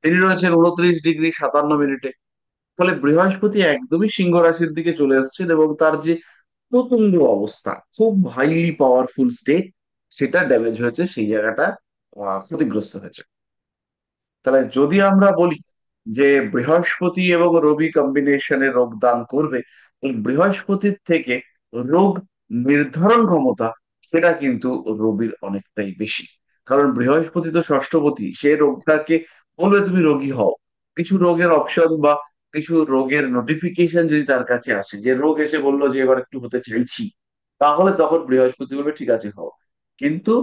তিনি রয়েছেন উনত্রিশ ডিগ্রি সাতান্ন মিনিটে ফলে বৃহস্পতি একদমই সিংহ রাশির দিকে চলে আসছেন এবং তার যে প্রতুঙ্গ অবস্থা খুব হাইলি পাওয়ারফুল স্টেট সেটা ড্যামেজ হয়েছে সেই জায়গাটা ক্ষতিগ্রস্ত হয়েছে তাহলে যদি আমরা বলি যে বৃহস্পতি এবং রবি কম্বিনেশনে রোগ দান করবে বৃহস্পতির থেকে রোগ নির্ধারণ ক্ষমতা সেটা কিন্তু রবির অনেকটাই বেশি কারণ বৃহস্পতি তো ষষ্ঠপতি সে রোগটাকে বলবে তুমি রোগী হও কিছু রোগের অপশন বা কিছু রোগের নোটিফিকেশন যদি তার কাছে আসে যে রোগ এসে বললো যে এবার একটু হতে চাইছি তাহলে তখন বৃহস্পতি বলবে ঠিক আছে হও কিন্তু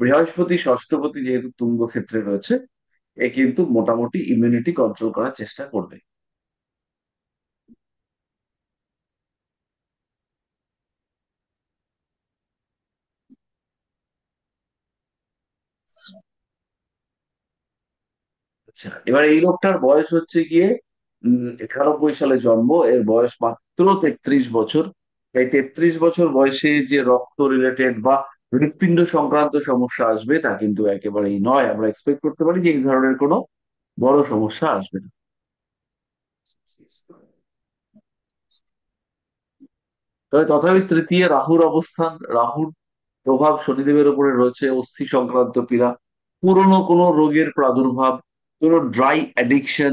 বৃহস্পতি ষষ্ঠপতি যেহেতু তুঙ্গ ক্ষেত্রে রয়েছে এ কিন্তু মোটামুটি ইমিউনিটি কন্ট্রোল করার চেষ্টা করবে আচ্ছা এবার এই লোকটার বয়স হচ্ছে গিয়ে উম একানব্বই সালে জন্ম এর বয়স মাত্র তেত্রিশ বছর এই তেত্রিশ বছর বয়সে যে রক্ত রিলেটেড বা হৃৎপিণ্ড সংক্রান্ত সমস্যা আসবে তা কিন্তু একেবারেই নয় আমরা এক্সপেক্ট করতে পারি যে এই ধরনের কোনো বড় সমস্যা আসবে না তবে তথাপি তৃতীয় রাহুর অবস্থান রাহুর প্রভাব শনিদেবের উপরে রয়েছে অস্থি সংক্রান্ত পীড়া পুরনো কোনো রোগের প্রাদুর্ভাব কোনো ড্রাই অ্যাডিকশন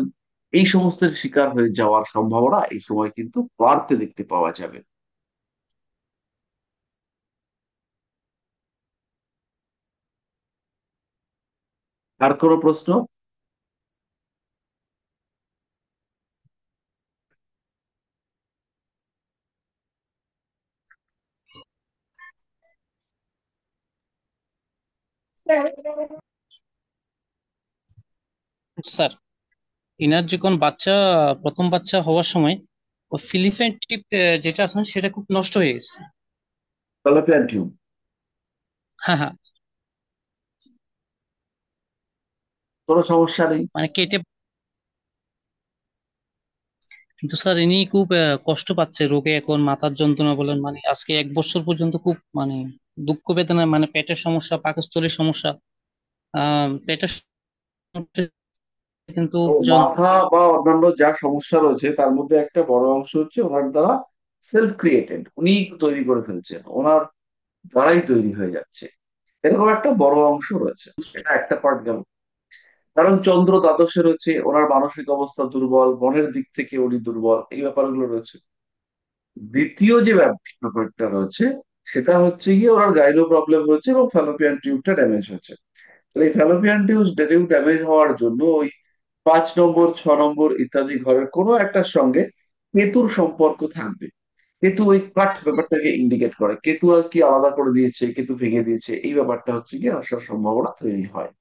এই সমস্ত শিকার হয়ে যাওয়ার সম্ভাবনা এই সময় কিন্তু বাড়তে দেখতে পাওয়া যাবে আর কোনো প্রশ্ন স্যার ইনার যখন বাচ্চা প্রথম বাচ্চা হওয়ার সময় ও ফিলিপাইন টিপ যেটা আছে সেটা খুব নষ্ট হয়ে গেছে হ্যাঁ হ্যাঁ কোনো সমস্যা নেই মানে কেটে কিন্তু স্যার ইনি খুব কষ্ট পাচ্ছে রোগে এখন মাথার যন্ত্রণা বলেন মানে আজকে এক বছর পর্যন্ত খুব মানে দুঃখ বেদনা মানে পেটের সমস্যা পাকস্থলীর সমস্যা আহ পেটের কিন্তু মাথা বা অন্যান্য যা সমস্যা রয়েছে তার মধ্যে একটা বড় অংশ হচ্ছে ওনার দ্বারা সেলফ ক্রিয়েটেড উনি তৈরি করে ফেলছেন ওনার দ্বারাই তৈরি হয়ে যাচ্ছে এরকম একটা বড় অংশ রয়েছে এটা একটা পার্ট গেল কারণ চন্দ্র দ্বাদশে রয়েছে ওনার মানসিক অবস্থা দুর্বল মনের দিক থেকে উনি দুর্বল এই ব্যাপারগুলো রয়েছে দ্বিতীয় যে ব্যাপারটা রয়েছে সেটা হচ্ছে গিয়ে ওনার গাইলো প্রবলেম হয়েছে এবং ফ্যালোপিয়ান টিউবটা ড্যামেজ হয়েছে তাহলে এই ফ্যালোপিয়ান টিউব টিউব ড্যামেজ হওয়ার জন্য ওই পাঁচ নম্বর ছ নম্বর ইত্যাদি ঘরের কোনো একটা সঙ্গে কেতুর সম্পর্ক থাকবে কেতু ওই কাঠ ব্যাপারটাকে ইন্ডিকেট করে কেতু আর কি আলাদা করে দিয়েছে কেতু ভেঙে দিয়েছে এই ব্যাপারটা হচ্ছে গিয়ে আসার সম্ভাবনা তৈরি হয়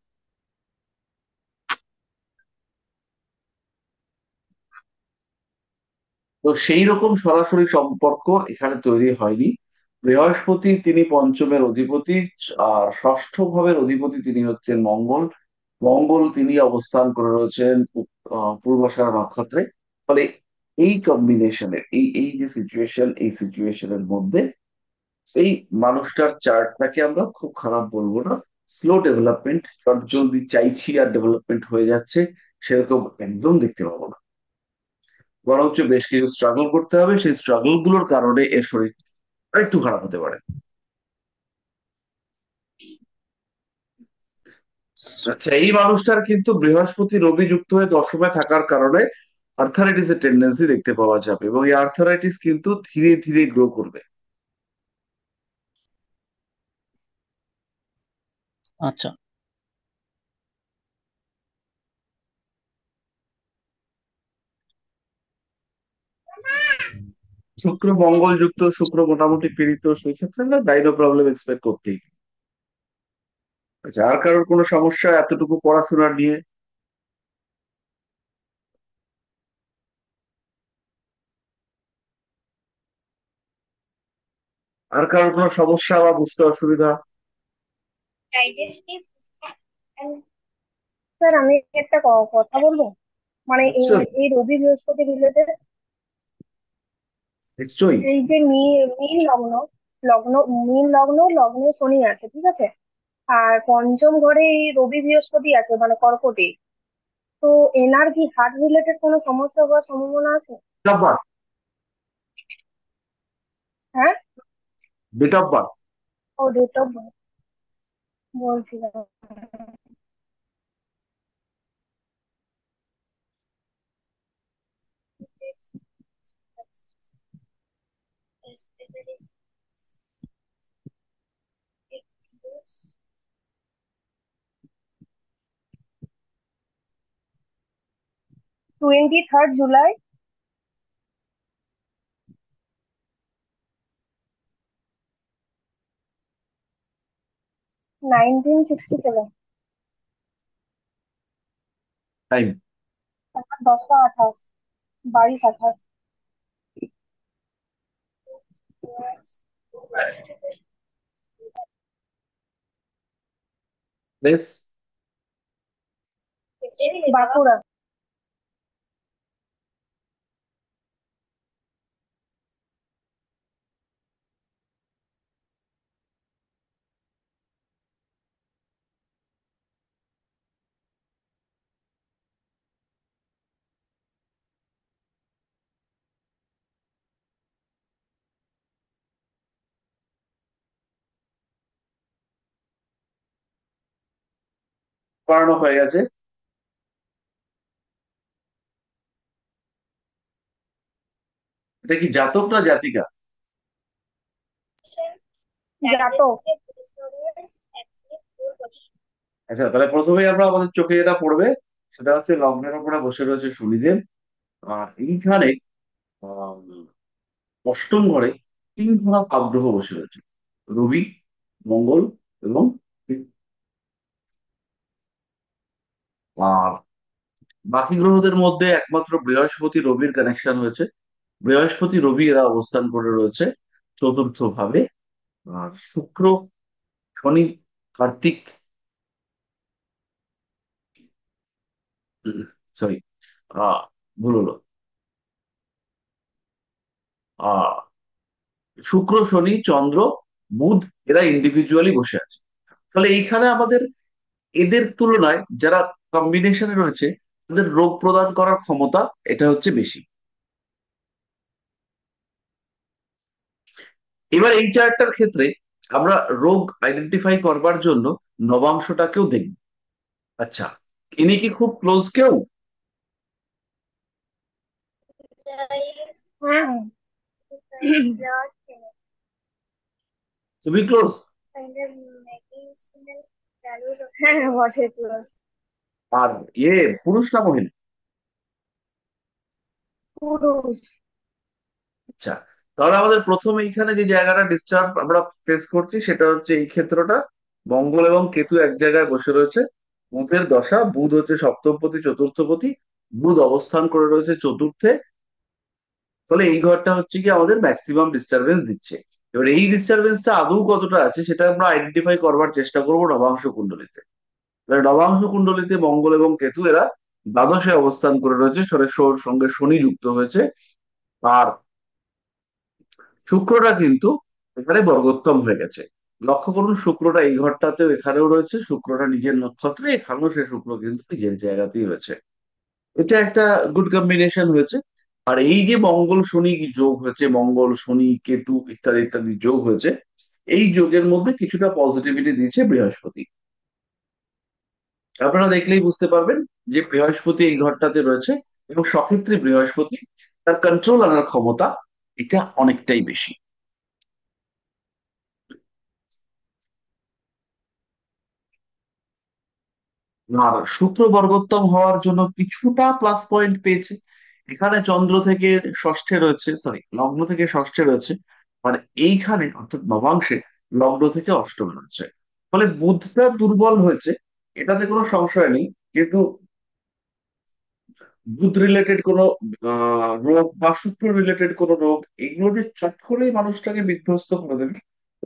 তো সেই রকম সরাসরি সম্পর্ক এখানে তৈরি হয়নি বৃহস্পতি তিনি পঞ্চমের অধিপতি আর ষষ্ঠ ভাবের অধিপতি তিনি হচ্ছেন মঙ্গল মঙ্গল তিনি অবস্থান করে রয়েছেন পূর্বাশার নক্ষত্রে ফলে এই কম্বিনেশনের এই এই যে সিচুয়েশন এই সিচুয়েশনের মধ্যে এই মানুষটার চার্টটাকে আমরা খুব খারাপ বলবো না স্লো ডেভেলপমেন্ট জলদি চাইছি আর ডেভেলপমেন্ট হয়ে যাচ্ছে সেরকম একদম দেখতে পাবো না বরঞ্চ বেশ কিছু স্ট্রাগল করতে হবে সেই স্ট্রাগল গুলোর কারণে এর শরীর আরেকটু খারাপ হতে পারে আচ্ছা এই মানুষটার কিন্তু বৃহস্পতি রবি যুক্ত হয়ে দশমে থাকার কারণে আর্থারাইটিস এর টেন্ডেন্সি দেখতে পাওয়া যাবে এবং এই আর্থারাইটিস কিন্তু ধীরে ধীরে গ্রো করবে আচ্ছা শুক্র মঙ্গল যুক্ত শুক্র মোটামুটি পীড়িত সেই ক্ষেত্রে আমরা বাইরেও প্রবলেম এক্সপেক্ট করতেই আচ্ছা আর কারোর কোনো সমস্যা এতটুকু পড়াশোনা নিয়ে আর কারোর কোনো সমস্যা বা বুঝতে অসুবিধা স্যার আমি একটা কথা বলবো মানে এই রবি বৃহস্পতি রিলেটেড নিশ্চয়ই এই যে মীন লগ্ন লগ্ন মীন লগ্ন লগ্নে শনি আছে ঠিক আছে আর পঞ্চম ঘরে এই রবি বৃহস্পতি আছে মানে কর্কটে তো এনার কি হার্ট রিলেটেড কোনো সমস্যা হওয়ার সম্ভাবনা আছে হ্যাঁ ও ডেট অফ বার্থ বলছিলাম twenty third July nineteen sixty seven time দশটা আঠাশ বাইশ আঠাশ This. করানো হয়ে গেছে এটা কি জাতক না জাতিকা আচ্ছা তাহলে প্রথমেই আমরা আমাদের চোখে যেটা পড়বে সেটা হচ্ছে লগ্নের ওপরে বসে রয়েছে শনিদেব আর এইখানে অষ্টম ঘরে তিন ধরা আগ্রহ বসে রয়েছে রবি মঙ্গল এবং আর বাকি গ্রহদের মধ্যে একমাত্র বৃহস্পতি রবির কানেকশন হয়েছে বৃহস্পতি রবি এরা অবস্থান করে রয়েছে চতুর্থ ভাবে আর শুক্র শনি কার্তিক সরি আহ ভুল হলো আহ শুক্র শনি চন্দ্র বুধ এরা ইন্ডিভিজুয়ালি বসে আছে তাহলে এইখানে আমাদের এদের তুলনায় যারা কম্বিনেশনে রয়েছে তাদের রোগ প্রদান করার ক্ষমতা এটা হচ্ছে বেশি এবার এই চার্টটার ক্ষেত্রে আমরা রোগ আইডেন্টিফাই করবার জন্য নবাংশটাকেও দেখব আচ্ছা ইনি কি খুব ক্লোজ কেউ তুমি ক্লোজ আর ইয়ে পুরুষ না মহিলা পুরুষ আচ্ছা তাহলে আমাদের প্রথম এইখানে যে জায়গাটা ডিস্টার্ব আমরা ফেস করছি সেটা হচ্ছে এই ক্ষেত্রটা মঙ্গল এবং কেতু এক জায়গায় বসে রয়েছে বুধের দশা বুধ হচ্ছে সপ্তমপতি চতুর্থপতি বুধ অবস্থান করে রয়েছে চতুর্থে ফলে এই ঘরটা হচ্ছে কি আমাদের ম্যাক্সিমাম ডিস্টারবেন্স দিচ্ছে এবার এই ডিস্টারবেন্সটা আদৌ কতটা আছে সেটা আমরা আইডেন্টিফাই করবার চেষ্টা করবো নবাংশ কুণ্ডলীতে নবাংশ কুণ্ডলিতে মঙ্গল এবং কেতু এরা দ্বাদশে অবস্থান করে রয়েছে সরেশ্বর সঙ্গে শনি যুক্ত হয়েছে আর শুক্রটা কিন্তু এখানে বর্গোত্তম হয়ে গেছে লক্ষ্য করুন শুক্রটা এই ঘরটাতেও এখানেও রয়েছে শুক্রটা নিজের নক্ষত্রে এখানেও সে শুক্র কিন্তু নিজের জায়গাতেই রয়েছে এটা একটা গুড কম্বিনেশন হয়েছে আর এই যে মঙ্গল শনি যোগ হয়েছে মঙ্গল শনি কেতু ইত্যাদি ইত্যাদি যোগ হয়েছে এই যোগের মধ্যে কিছুটা পজিটিভিটি দিয়েছে বৃহস্পতি আপনারা দেখলেই বুঝতে পারবেন যে বৃহস্পতি এই ঘরটাতে রয়েছে এবং সক্ষেত্রে বৃহস্পতি তার কন্ট্রোল আনার ক্ষমতা এটা অনেকটাই বেশি আর শুক্র বর্গোত্তম হওয়ার জন্য কিছুটা প্লাস পয়েন্ট পেয়েছে এখানে চন্দ্র থেকে ষষ্ঠে রয়েছে সরি লগ্ন থেকে ষষ্ঠে রয়েছে মানে এইখানে অর্থাৎ নবাংশে লগ্ন থেকে অষ্টমে রয়েছে ফলে বুধটা দুর্বল হয়েছে এটাতে কোনো সংশয় নেই কিন্তু বুধ রিলেটেড কোনো রোগ বা শুক্র রিলেটেড কোনো রোগ এগুলো যে চট করেই মানুষটাকে বিধ্বস্ত করে দেবে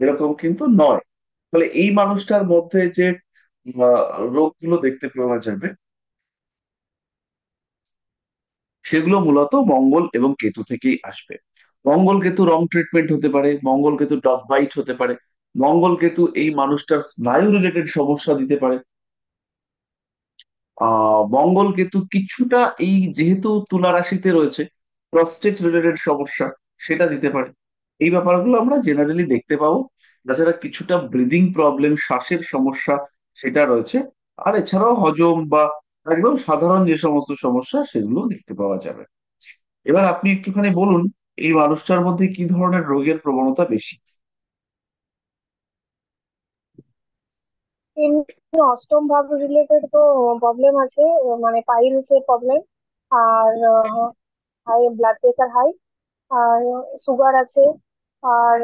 এরকম কিন্তু নয় ফলে এই মানুষটার মধ্যে যে রোগগুলো দেখতে পাওয়া যাবে সেগুলো মূলত মঙ্গল এবং কেতু থেকেই আসবে মঙ্গল কেতু রং ট্রিটমেন্ট হতে পারে মঙ্গল কেতু ডগ বাইট হতে পারে মঙ্গল কেতু এই মানুষটার স্নায়ু রিলেটেড সমস্যা দিতে পারে মঙ্গল কেতু কিছুটা এই যেহেতু তুলা রাশিতে রয়েছে প্রস্টেট রিলেটেড সমস্যা সেটা দিতে পারে এই ব্যাপারগুলো আমরা জেনারেলি দেখতে পাবো তাছাড়া কিছুটা ব্রিদিং প্রবলেম শ্বাসের সমস্যা সেটা রয়েছে আর এছাড়াও হজম বা একদম সাধারণ যে সমস্ত সমস্যা সেগুলো দেখতে পাওয়া যাবে এবার আপনি একটুখানি বলুন এই মানুষটার মধ্যে কি ধরনের রোগের প্রবণতা বেশি এমনি অষ্টম ভাব রিলেটেড তো প্রবলেম আছে মানে পাইলস এর প্রবলেম আর হাই ব্লাড প্রেশার হাই আর সুগার আছে আর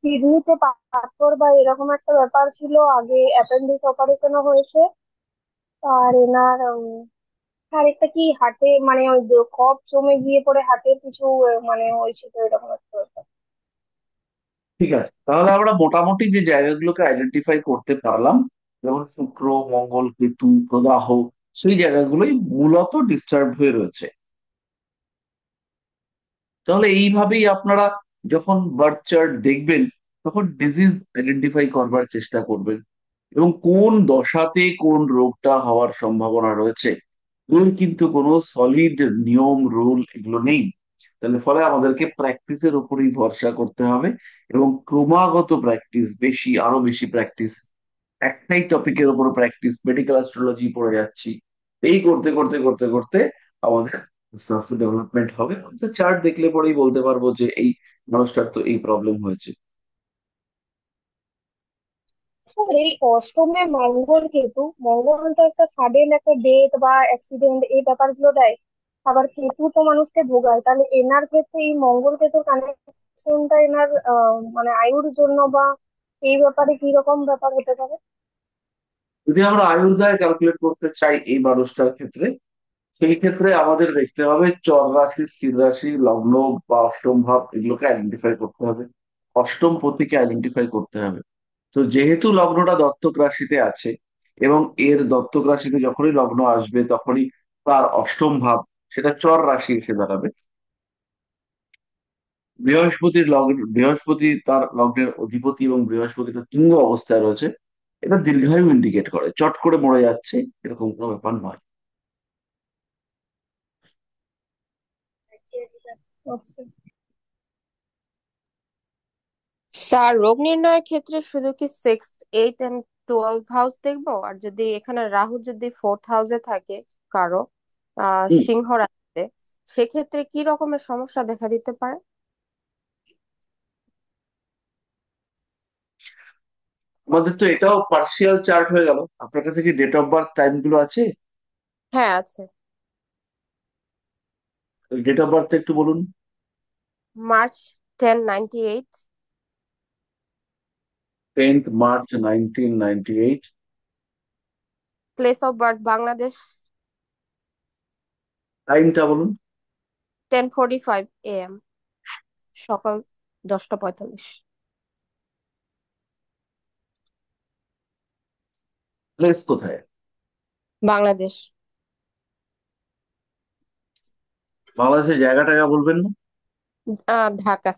কিডনিতে পাথর বা এরকম একটা ব্যাপার ছিল আগে অ্যাপেন্ডিক্স অপারেশনও হয়েছে আর এনার আর একটা কি হাটে মানে ওই কফ জমে গিয়ে পরে হাতে কিছু মানে হয়েছিল এরকম একটা ব্যাপার ঠিক আছে তাহলে আমরা মোটামুটি যে জায়গাগুলোকে আইডেন্টিফাই করতে পারলাম যেমন শুক্র মঙ্গল কেতু প্রদাহ সেই জায়গাগুলোই মূলত ডিস্টার্ব হয়ে রয়েছে তাহলে এইভাবেই আপনারা যখন বার্থ চার্ট দেখবেন তখন ডিজিজ আইডেন্টিফাই করবার চেষ্টা করবেন এবং কোন দশাতে কোন রোগটা হওয়ার সম্ভাবনা রয়েছে এর কিন্তু কোনো সলিড নিয়ম রুল এগুলো নেই তাহলে ফলে আমাদেরকে প্র্যাকটিসের উপরই ভরসা করতে হবে এবং ক্রমাগত প্র্যাকটিস বেশি আরো বেশি প্র্যাকটিস একটাই টপিকের উপর প্র্যাকটিস মেডিকেল অ্যাস্ট্রোলজি পড়ে যাচ্ছি এই করতে করতে করতে করতে আমাদের আস্তে ডেভেলপমেন্ট হবে চার্ট দেখলে পরেই বলতে পারবো যে এই মানুষটার তো এই প্রবলেম হয়েছে স্যার এই অষ্টমে মঙ্গল যেহেতু মঙ্গল তো একটা সাডেন একটা ডেথ বা অ্যাক্সিডেন্ট এই ব্যাপারগুলো দেয় আবার কেতু তো মানুষকে ভোগায় তাহলে এনার ক্ষেত্রে এই মঙ্গল কেতুর কানেকশনটা এনার মানে আয়ুর জন্য বা এই ব্যাপারে কি রকম ব্যাপার হতে পারে যদি আমরা আয়ুর্দায় ক্যালকুলেট করতে চাই এই মানুষটার ক্ষেত্রে সেই ক্ষেত্রে আমাদের দেখতে হবে চর রাশি স্থির রাশি লগ্ন বা অষ্টম ভাব এগুলোকে আইডেন্টিফাই করতে হবে অষ্টম পতিকে আইডেন্টিফাই করতে হবে তো যেহেতু লগ্নটা দত্তক রাশিতে আছে এবং এর দত্তক রাশিতে যখনই লগ্ন আসবে তখনই তার অষ্টম ভাব সেটা চর রাশি এসে দাঁড়াবে বৃহস্পতির লগ্ন বৃহস্পতি তার লগ্নের অধিপতি এবং বৃহস্পতির তুঙ্গ অবস্থায় রয়েছে এটা দীর্ঘায়ু ইন্ডিকেট করে চট করে মরে যাচ্ছে এরকম কোনো ব্যাপার নয় স্যার রোগ নির্ণয়ের ক্ষেত্রে শুধু কি six eight and twelve house দেখবো আর যদি এখানে রাহু যদি ফোর্থ হাউসে থাকে কারো আহ সিংহ রাশিতে সেক্ষেত্রে কি রকমের সমস্যা দেখা দিতে পারে আমাদের তো এটাও পার্সিয়াল চার্ট হয়ে গেল আপনার কাছে কি ডেট অফ বার্থ টাইম গুলো আছে হ্যাঁ আছে ডেট অফ বার্থ একটু বলুন March ten ninety eight tenth March nineteen ninety eight place of birth Bangladesh টাইমটা বলুন ten forty five A M সকাল দশটা পঁয়তাল্লিশ প্লেস কোথায় বাংলাদেশ বাংলাদেশের জায়গাটাকে বলবেন না ঢাকা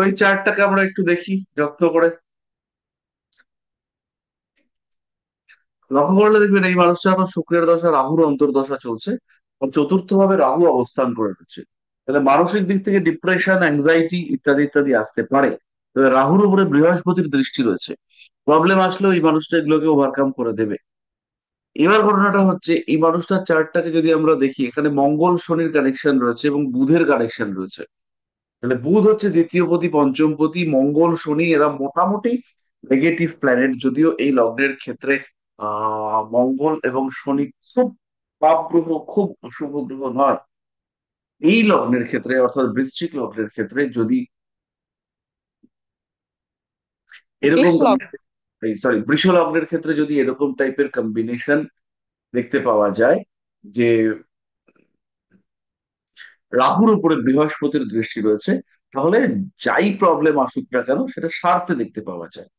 ওই চার্টটাকে আমরা একটু দেখি যত্ন করে লক্ষ্য করলে দেখবেন এই মানুষটা এখন শুক্রের দশা রাহুর অন্তর্দশা চলছে চতুর্থ ভাবে রাহু অবস্থান করে রয়েছে তাহলে মানসিক দিক থেকে ডিপ্রেশন অ্যাংজাইটি ইত্যাদি ইত্যাদি আসতে পারে তবে রাহুর উপরে বৃহস্পতির দৃষ্টি রয়েছে প্রবলেম আসলে এই মানুষটা এগুলোকে ওভারকাম করে দেবে এবার ঘটনাটা হচ্ছে এই মানুষটার চার্টটাকে যদি আমরা দেখি এখানে মঙ্গল শনির কানেকশন রয়েছে এবং বুধের কানেকশন রয়েছে তাহলে বুধ হচ্ছে দ্বিতীয় পতি পঞ্চম পতি মঙ্গল শনি এরা মোটামুটি নেগেটিভ প্ল্যানেট যদিও এই লগ্নের ক্ষেত্রে আহ মঙ্গল এবং শনি খুব পাপ গ্রহ খুব অশুভ গ্রহ নয় এই লগ্নের ক্ষেত্রে অর্থাৎ বৃশ্চিক লগ্নের ক্ষেত্রে যদি এরকম সরি বৃষ লগ্নের ক্ষেত্রে যদি এরকম টাইপের কম্বিনেশন দেখতে পাওয়া যায় যে রাহুর উপরে বৃহস্পতির দৃষ্টি রয়েছে তাহলে যাই প্রবলেম আসুক না কেন সেটা সারতে দেখতে পাওয়া যায়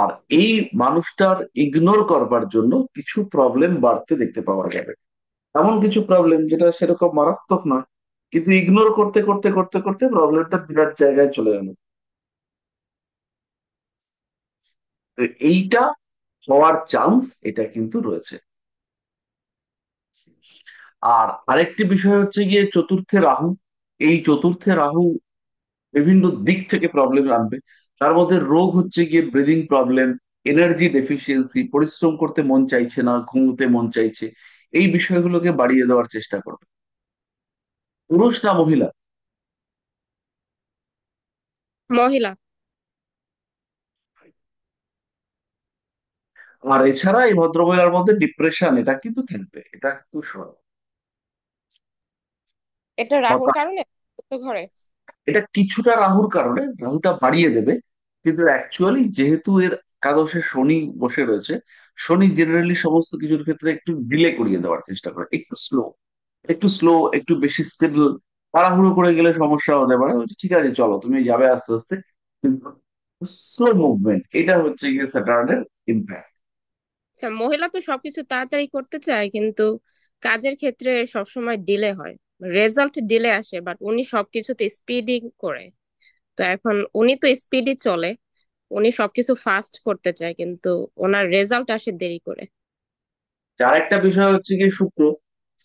আর এই মানুষটার ইগনোর করবার জন্য কিছু প্রবলেম বাড়তে দেখতে পাওয়া যাবে এমন কিছু প্রবলেম যেটা সেরকম মারাত্মক নয় কিন্তু ইগনোর করতে করতে করতে করতে প্রবলেমটা বিরাট জায়গায় চলে গেল এইটা হওয়ার চান্স এটা কিন্তু রয়েছে আর আরেকটি বিষয় হচ্ছে গিয়ে চতুর্থে রাহু এই চতুর্থে রাহু বিভিন্ন দিক থেকে প্রবলেম আনবে তার মধ্যে রোগ হচ্ছে গিয়ে ব্রিদিং প্রবলেম এনার্জি ডেফিসিয়েন্সি পরিশ্রম করতে মন চাইছে না ঘুমোতে মন চাইছে এই বিষয়গুলোকে বাড়িয়ে দেওয়ার চেষ্টা করবে পুরুষ না মহিলা মহিলা আর এছাড়া এই ভদ্র মহিলার মধ্যে ডিপ্রেশন এটা কিন্তু থাকবে এটা একটু সরল এটা রাহুর কারণে তো ঘরে এটা কিছুটা রাহুর কারণে রাহুটা বাড়িয়ে দেবে কিন্তু অ্যাকচুয়ালি যেহেতু এর একাদশে শনি বসে রয়েছে শনি জেনারেলি সমস্ত কিছুর ক্ষেত্রে একটু ডিলে করিয়ে দেওয়ার চেষ্টা করে একটু স্লো একটু স্লো একটু বেশি স্টেবল তাড়াহুড়ো করে গেলে সমস্যা হতে পারে ঠিক আছে চলো তুমি যাবে আস্তে আস্তে কিন্তু স্লো মুভমেন্ট এটা হচ্ছে গিয়ে স্যাটার্নের ইম্প্যাক্ট আচ্ছা, মহিলা তো সবকিছু তাড়াতাড়ি করতে চায় কিন্তু কাজের ক্ষেত্রে সবসময় ডিলে হয় রেজাল্ট ডিলে আসে বাট উনি সবকিছুতে স্পিডিং করে তো এখন উনি তো স্পিডি চলে উনি সবকিছু ফাস্ট করতে চায় কিন্তু ওনার রেজাল্ট আসে দেরি করে আচ্ছা, আরেকটা বিষয় হচ্ছে কি শুক্র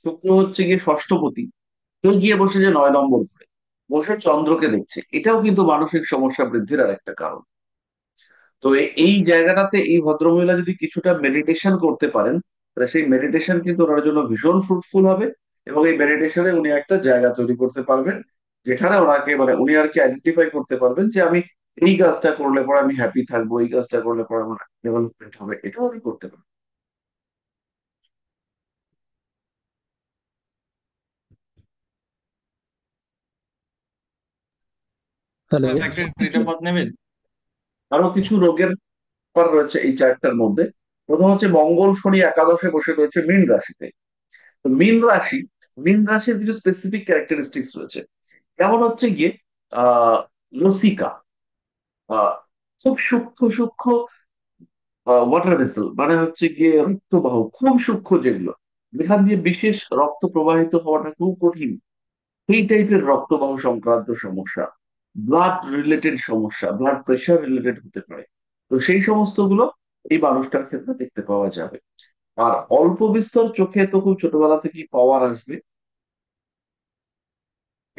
শুক্র হচ্ছে গিয়ে ষষ্ঠপতি কেউ গিয়ে বসে যে নয় নম্বর করে বসে চন্দ্রকে দেখছে এটাও কিন্তু মানসিক সমস্যা বৃদ্ধির আর একটা কারণ তো এই জায়গাটাতে এই ভদ্রমহিলা যদি কিছুটা মেডিটেশন করতে পারেন তাহলে সেই মেডিটেশন কিন্তু ওনার জন্য ভীষণ ফ্রুটফুল হবে এবং এই মেডিটেশনে উনি একটা জায়গা তৈরি করতে পারবেন যেখানে ওনাকে মানে উনি আর কি আইডেন্টিফাই করতে পারবেন যে আমি এই কাজটা করলে পরে আমি হ্যাপি থাকবো এই কাজটা করলে পরে আমার ডেভেলপমেন্ট হবে এটাও আমি করতে পারবো আচ্ছা, আরো কিছু রোগের ব্যাপার রয়েছে এই চারটার মধ্যে প্রথম হচ্ছে মঙ্গল শনি একাদশে বসে রয়েছে মীন রাশিতে তো মীন রাশি মিন রাশির কিছু স্পেসিফিক ক্যারেক্টারিস্টিক্স রয়েছে যেমন হচ্ছে গিয়ে লসিকা খুব সূক্ষ্ম সূক্ষ্ম ওয়াটার ভেসেল মানে হচ্ছে গিয়ে রক্তবাহ খুব সূক্ষ্ম যেগুলো যেখান দিয়ে বিশেষ রক্ত প্রবাহিত হওয়াটা খুব কঠিন এই টাইপের রক্তবাহ সংক্রান্ত সমস্যা ব্লাড রিলেটেড সমস্যা ব্লাড প্রেশার রিলেটেড হতে পারে তো সেই সমস্ত গুলো এই মানুষটার ক্ষেত্রে দেখতে পাওয়া যাবে আর অল্প বিস্তর চোখে তো খুব ছোটবেলা থেকেই পাওয়ার আসবে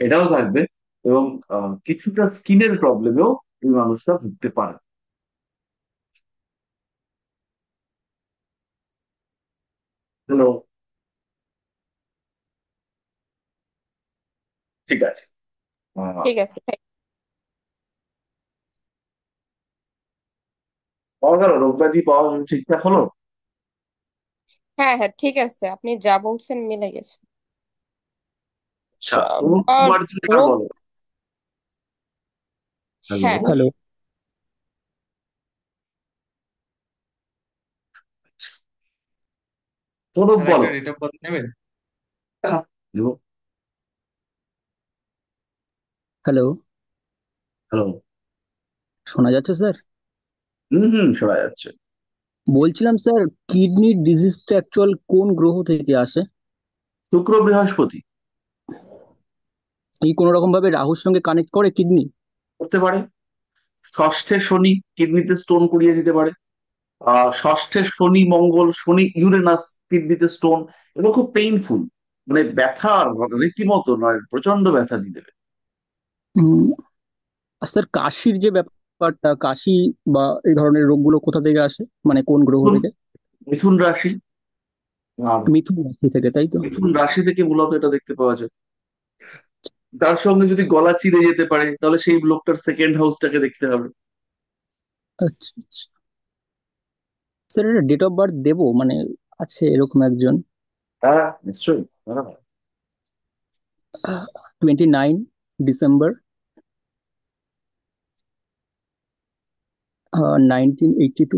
এটাও থাকবে এবং কিছুটা স্কিনের প্রবলেমেও এই মানুষটা ভুগতে পারে হ্যালো ঠিক আছে ঠিক আছে পাওয়া গেল রোগ ব্যাধি পাওয়া ঠিকঠাক হলো হ্যাঁ হ্যাঁ ঠিক আছে আপনি যা বলছেন মিলে গেছে আচ্ছা আর তোমার রোগ বলো হ্যালো হ্যাঁ হ্যালো আচ্ছা। স্যার বলো একটা নেবেন হ্যালো হ্যালো শোনা যাচ্ছে স্যার হুম হুম শোনা যাচ্ছে বলছিলাম স্যার কিডনির ডিজিজটা অ্যাকচুয়াল কোন গ্রহ থেকে আসে শুক্র বৃহস্পতি এই কোন রকম ভাবে রাহুর সঙ্গে কানেক্ট করে কিডনি করতে পারে ষষ্ঠে শনি কিডনিতে স্টোন কুড়িয়ে দিতে পারে ষষ্ঠে শনি মঙ্গল শনি ইউরেনাস কিডনিতে স্টোন এবং খুব পেইনফুল মানে ব্যথা আর রীতিমতো নয় প্রচন্ড ব্যথা দিয়ে দেবে স্যার কাশির যে ব্যাপার বাট কাশি বা এই ধরনের রোগগুলো কোথা থেকে আসে মানে কোন গ্রহ থেকে মিথুন রাশি মিথুন রাশি থেকে তাই তো মিথুন রাশি থেকে মূলত এটা দেখতে পাওয়া যায় তার সঙ্গে যদি গলা চিরে যেতে পারে তাহলে সেই লোকটার সেকেন্ড হাউসটাকে দেখতে হবে আচ্ছা আচ্ছা স্যার ডেট অফ বার্থ দেবো মানে আছে এরকম একজন হ্যাঁ নিশ্চয়ই twenty nine December nineteen eighty two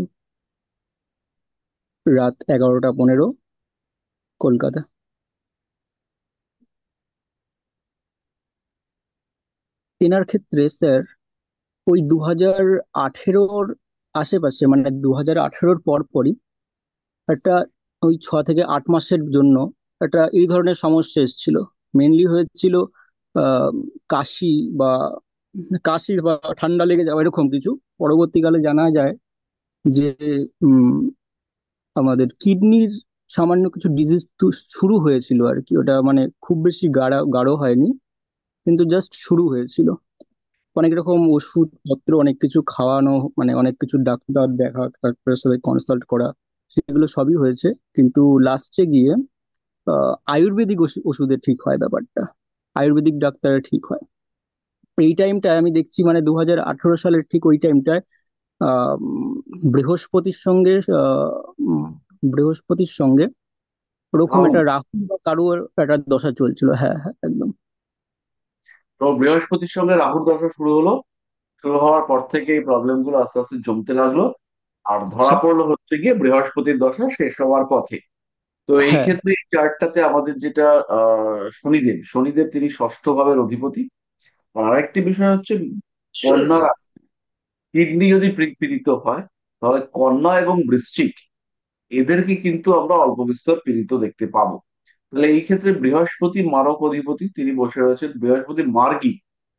রাত এগারোটা পনেরো কলকাতা তেনার ক্ষেত্রে স্যার ওই দু হাজার আঠেরোর আশেপাশে মানে দু হাজার আঠেরোর পরপরই একটা ওই ছ থেকে আট মাসের জন্য একটা এই ধরনের সমস্যা এসেছিল মেনলি হয়েছিল কাশি বা কাশি বা ঠান্ডা লেগে যাওয়া এরকম কিছু পরবর্তীকালে জানা যায় যে আমাদের কিডনির সামান্য কিছু ডিজিজ শুরু হয়েছিল আর কি ওটা মানে খুব বেশি গাঢ় গাঢ় হয়নি কিন্তু জাস্ট শুরু হয়েছিল অনেক রকম ওষুধপত্র অনেক কিছু খাওয়ানো মানে অনেক কিছু ডাক্তার দেখা তারপরে সবাই কনসাল্ট করা সেগুলো সবই হয়েছে কিন্তু লাস্টে গিয়ে আহ আয়ুর্বেদিক ওষুধে ঠিক হয় ব্যাপারটা আয়ুর্বেদিক ডাক্তারে ঠিক হয় এই টাইমটায় আমি দেখছি মানে দু সালের ঠিক ওই টাইমটায় বৃহস্পতির সঙ্গে বৃহস্পতির সঙ্গে ওরকম একটা রাহু বা কারুর একটা দশা চলছিল হ্যাঁ হ্যাঁ একদম তো বৃহস্পতির সঙ্গে রাহুর দশা শুরু হলো শুরু হওয়ার পর থেকে এই প্রবলেম গুলো আস্তে আস্তে জমতে লাগলো আর আচ্ছা। ধরা পড়লো হচ্ছে গিয়ে বৃহস্পতির দশা শেষ হওয়ার পথে তো এই হ্যাঁ। ক্ষেত্রে এই চার্টটাতে আমাদের যেটা শনিদেব শনিদেব তিনি ষষ্ঠ ভাবের অধিপতি আরেকটি বিষয় হচ্ছে কন্যা কিডনি যদি পীড়িত হয় তাহলে কন্যা এবং বৃশ্চিক এদেরকে কিন্তু আমরা অল্প বিস্তর পীড়িত দেখতে পাবো তাহলে এই ক্ষেত্রে বৃহস্পতি মারক অধিপতি তিনি বসে রয়েছেন বৃহস্পতি মার্গি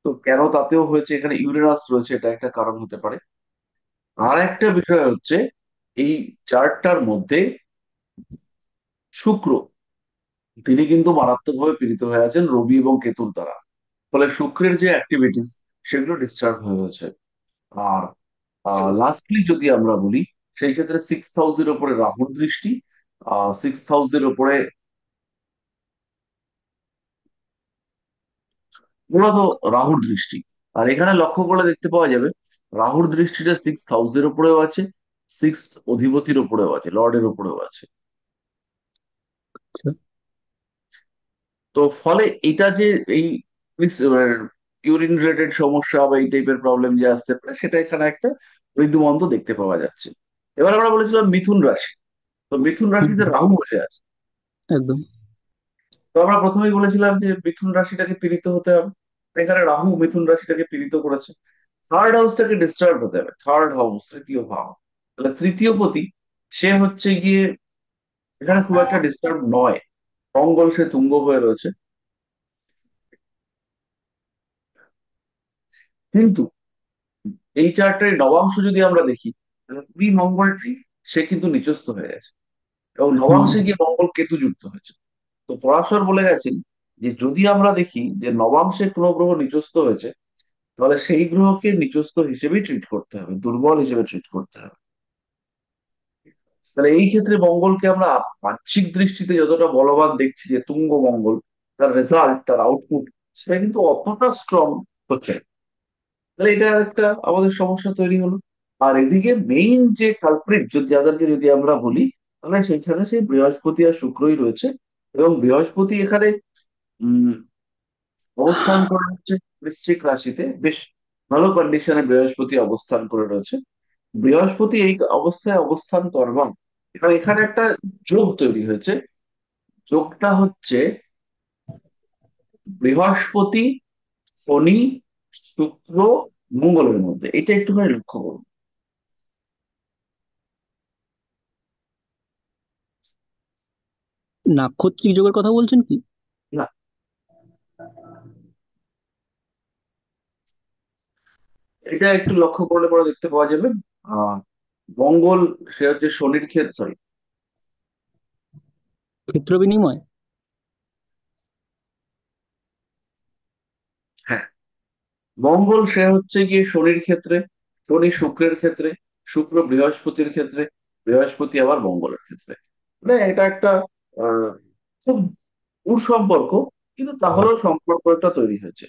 তো কেন তাতেও হয়েছে এখানে ইউরেনাস রয়েছে এটা একটা কারণ হতে পারে আর একটা বিষয় হচ্ছে এই চারটার মধ্যে শুক্র তিনি কিন্তু মারাত্মকভাবে পীড়িত হয়ে আছেন রবি এবং কেতুর দ্বারা ফলে শুক্রের যে অ্যাক্টিভিটিস সেগুলো ডিস্টার্ব হয়ে গেছে আর লাস্টলি যদি আমরা বলি সেই ক্ষেত্রে সিক্স থাউজেন্ড ওপরে রাহুর দৃষ্টি সিক্স থাউজেন্ড ওপরে মূলত রাহুর দৃষ্টি আর এখানে লক্ষ্য করে দেখতে পাওয়া যাবে রাহুর দৃষ্টিটা সিক্স থাউজেন্ড ওপরেও আছে সিক্স অধিপতির ওপরেও আছে লর্ডের ওপরেও আছে আচ্ছা। তো ফলে এটা যে এই ইউরিন রিলেটেড সমস্যা বা এই টাইপের প্রবলেম যে আসতে পারে সেটা এখানে একটা মৃদুমন্দ দেখতে পাওয়া যাচ্ছে এবার আমরা বলেছিলাম মিথুন রাশি তো মিথুন রাশিতে রাহু বসে আছে একদম তো আমরা প্রথমেই বলেছিলাম যে মিথুন রাশিটাকে পীড়িত হতে হবে এখানে রাহু মিথুন রাশিটাকে পীড়িত করেছে থার্ড হাউসটাকে ডিস্টার্ব হতে হবে থার্ড হাউস তৃতীয় ভাব তাহলে তৃতীয় পতি সে হচ্ছে গিয়ে এখানে খুব একটা ডিস্টার্ব নয় মঙ্গল সে তুঙ্গ হয়ে রয়েছে কিন্তু এই চার্টের নবাংশ যদি আমরা দেখি দুই মঙ্গলটি সে কিন্তু নিচস্থ হয়ে গেছে এবং নবাংশে গিয়ে মঙ্গল কেতু যুক্ত হয়েছে তো পরাশর বলে গেছেন যে যদি আমরা দেখি যে নবাংশে কোনো গ্রহ নিচস্থ হয়েছে তাহলে সেই গ্রহকে নিচস্থ হিসেবেই ট্রিট করতে হবে দুর্বল হিসেবে ট্রিট করতে হবে তাহলে এই ক্ষেত্রে মঙ্গলকে আমরা বাহ্যিক দৃষ্টিতে যতটা বলবান দেখছি যে তুঙ্গ মঙ্গল তার রেজাল্ট তার আউটপুট সেটা কিন্তু অতটা স্ট্রং হচ্ছে না তাহলে এটা একটা আমাদের সমস্যা তৈরি হলো আর এদিকে মেইন যে কালপ্রিট যদি যাদেরকে যদি আমরা বলি তাহলে সেইখানে সেই বৃহস্পতি আর শুক্রই রয়েছে এবং বৃহস্পতি এখানে অবস্থান করে রয়েছে বৃশ্চিক রাশিতে বেশ ভালো কন্ডিশনে বৃহস্পতি অবস্থান করে রয়েছে বৃহস্পতি এই অবস্থায় অবস্থান করবাম এবং এখানে একটা যোগ তৈরি হয়েছে যোগটা হচ্ছে বৃহস্পতি শনি শুক্র মঙ্গলের মধ্যে এটা একটুখানি লক্ষ্য করুন নাক্ষত্রিক যোগের কথা বলছেন কি না এটা একটু লক্ষ্য করলে পরে দেখতে পাওয়া যাবে মঙ্গল সে হচ্ছে শনির ক্ষেত্র সরি ক্ষেত্র বিনিময় মঙ্গল সে হচ্ছে গিয়ে শনির ক্ষেত্রে শনি শুক্রের ক্ষেত্রে শুক্র বৃহস্পতির ক্ষেত্রে বৃহস্পতি আবার মঙ্গলের ক্ষেত্রে মানে এটা একটা খুব সম্পর্ক কিন্তু তাহলেও সম্পর্কটা তৈরি হয়েছে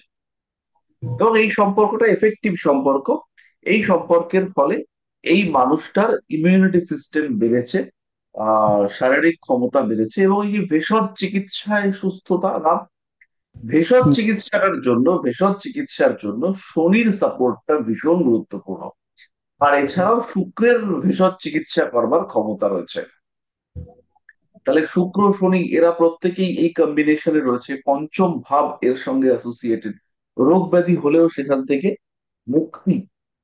এবং এই সম্পর্কটা এফেক্টিভ সম্পর্ক এই সম্পর্কের ফলে এই মানুষটার ইমিউনিটি সিস্টেম বেড়েছে শারীরিক ক্ষমতা বেড়েছে এবং এই যে ভেষজ চিকিৎসায় সুস্থতা লাভ ভেষজ চিকিৎসার জন্য ভেষজ চিকিৎসার জন্য শনির সাপোর্টটা ভীষণ গুরুত্বপূর্ণ আর এছাড়াও শুক্রের ভেষজ চিকিৎসা করবার ক্ষমতা রয়েছে তাহলে শুক্র শনি এরা প্রত্যেকেই এই কম্বিনেশনে রয়েছে পঞ্চম ভাব এর সঙ্গে অ্যাসোসিয়েটেড রোগ ব্যাধি হলেও সেখান থেকে মুক্তি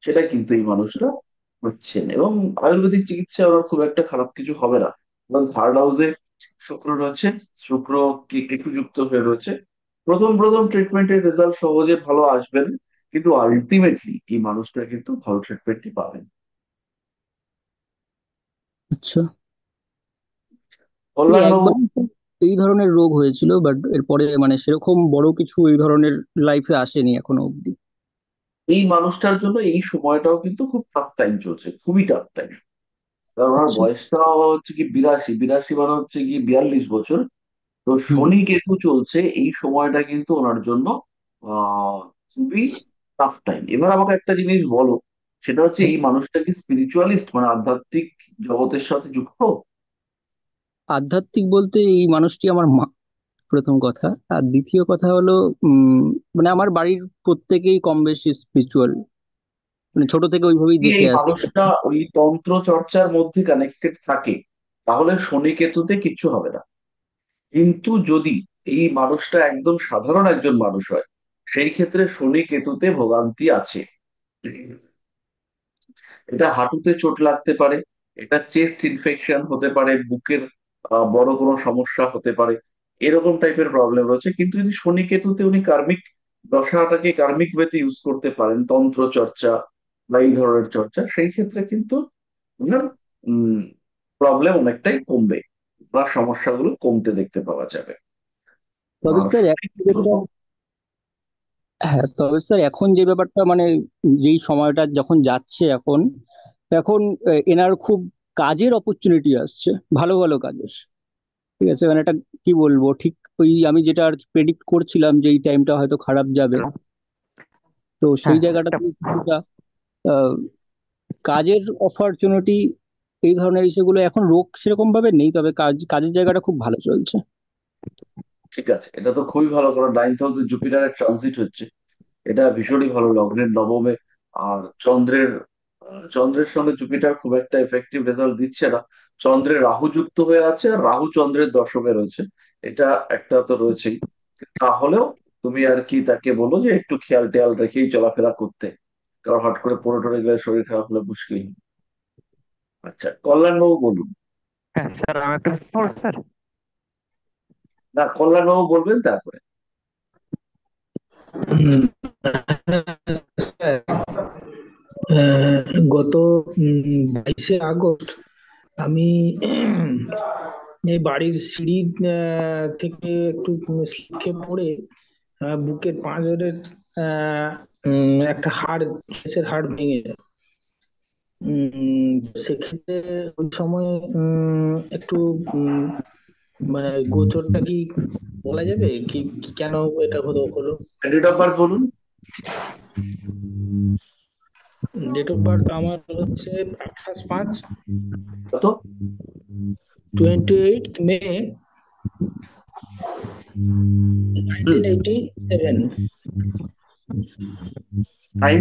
সেটা কিন্তু এই মানুষরা হচ্ছেন এবং আয়ুর্বেদিক চিকিৎসা ওনার খুব একটা খারাপ কিছু হবে না কারণ থার্ড হাউসে শুক্র রয়েছে শুক্র যুক্ত হয়ে রয়েছে প্রথম প্রথম ট্রিটমেন্টের রেজাল্ট সহজে ভালো আসবেন কিন্তু আলটিমেটলি এই মানুষটা কিন্তু ভালো ট্রিটমেন্টই পাবেন আচ্ছা একবার এই ধরনের রোগ হয়েছিল বাট এরপরে মানে সেরকম বড় কিছু এই ধরনের লাইফে আসেনি এখনো অব্দি এই মানুষটার জন্য এই সময়টাও কিন্তু খুব টাফ টাইম চলছে খুবই টাফ টাইম কারণ ওনার আচ্ছা বয়সটা হচ্ছে কি বিরাশি বিরাশি মানে হচ্ছে কি বিয়াল্লিশ বছর তো শনি কেতু চলছে এই সময়টা কিন্তু ওনার জন্য আহ খুবই টাফ টাইম এবার আমাকে একটা জিনিস বলো সেটা হচ্ছে এই মানুষটা কি স্পিরিচুয়ালিস্ট মানে আধ্যাত্মিক জগতের সাথে যুক্ত আধ্যাত্মিক বলতে এই মানুষটি আমার মা প্রথম কথা আর দ্বিতীয় কথা হলো উম মানে আমার বাড়ির প্রত্যেকেই কম বেশি স্পিরিচুয়াল মানে ছোট থেকে ওইভাবেই যদি দেখে এই আসছে মানুষটা ওই তন্ত্র চর্চার মধ্যে কানেক্টেড থাকে তাহলে শনি কেতুতে কিচ্ছু হবে না কিন্তু যদি এই মানুষটা একদম সাধারণ একজন মানুষ হয় সেই ক্ষেত্রে শনি কেতুতে ভোগান্তি আছে এটা হাঁটুতে চোট লাগতে পারে এটা চেস্ট ইনফেকশন হতে পারে বুকের বড় কোনো সমস্যা হতে পারে এরকম টাইপের প্রবলেম রয়েছে কিন্তু যদি শনি কেতুতে উনি কার্মিক দশাটাকে কার্মিক বেতে ইউজ করতে পারেন তন্ত্র চর্চা বা এই ধরনের চর্চা সেই ক্ষেত্রে কিন্তু প্রবলেম অনেকটাই কমবে বা সমস্যাগুলো কমতে দেখতে পাওয়া যাবে তবে স্যার হ্যাঁ তবে স্যার এখন যে ব্যাপারটা মানে যেই সময়টা যখন যাচ্ছে এখন এখন এনার খুব কাজের অপরচুনিটি আসছে ভালো ভালো কাজের ঠিক আছে মানে এটা কি বলবো ঠিক ওই আমি যেটা আর প্রেডিক্ট করছিলাম যে এই টাইমটা হয়তো খারাপ যাবে তো সেই হ্যাঁ, হ্যাঁ। জায়গাটা কাজের অপরচুনিটি এই ধরনের ইস্যুগুলো এখন রোগ সেরকম ভাবে নেই তবে কাজ কাজের জায়গাটা খুব ভালো চলছে ঠিক আছে এটা তো খুবই ভালো কারণ নাইন হাউসে জুপিটারের ট্রানজিট হচ্ছে এটা ভীষণই ভালো লগ্নের নবমে আর চন্দ্রের চন্দ্রের সঙ্গে জুপিটার খুব একটা এফেক্টিভ রেজাল্ট দিচ্ছে না চন্দ্রের রাহু যুক্ত হয়ে আছে আর রাহু চন্দ্রের দশমে রয়েছে এটা একটা তো রয়েছেই তাহলেও তুমি আর কি তাকে বলো যে একটু খেয়াল টেয়াল রেখেই চলাফেরা করতে কারণ হট করে পড়ে টরে গেলে শরীর খারাপ হলে মুশকিল আচ্ছা কল্যাণবাবু বলুন হ্যাঁ স্যার আমি একটা স্যার না কল্যাণবাবু বলবেন তারপরে গত বাইশে আগস্ট আমি এই বাড়ির সিঁড়ি থেকে একটু স্লিপে পড়ে বুকের পাঁজরের একটা হাড় হাড় ভেঙে যায় সেক্ষেত্রে ওই সময় একটু মানে গোচরটা কি বলা যাবে কি কেন এটা হলো হলো ডেট অফ বার্থ বলুন ডেট অফ বার্থ আমার হচ্ছে আঠাশ পাঁচ কত twenty eight May nineteen eighty seven time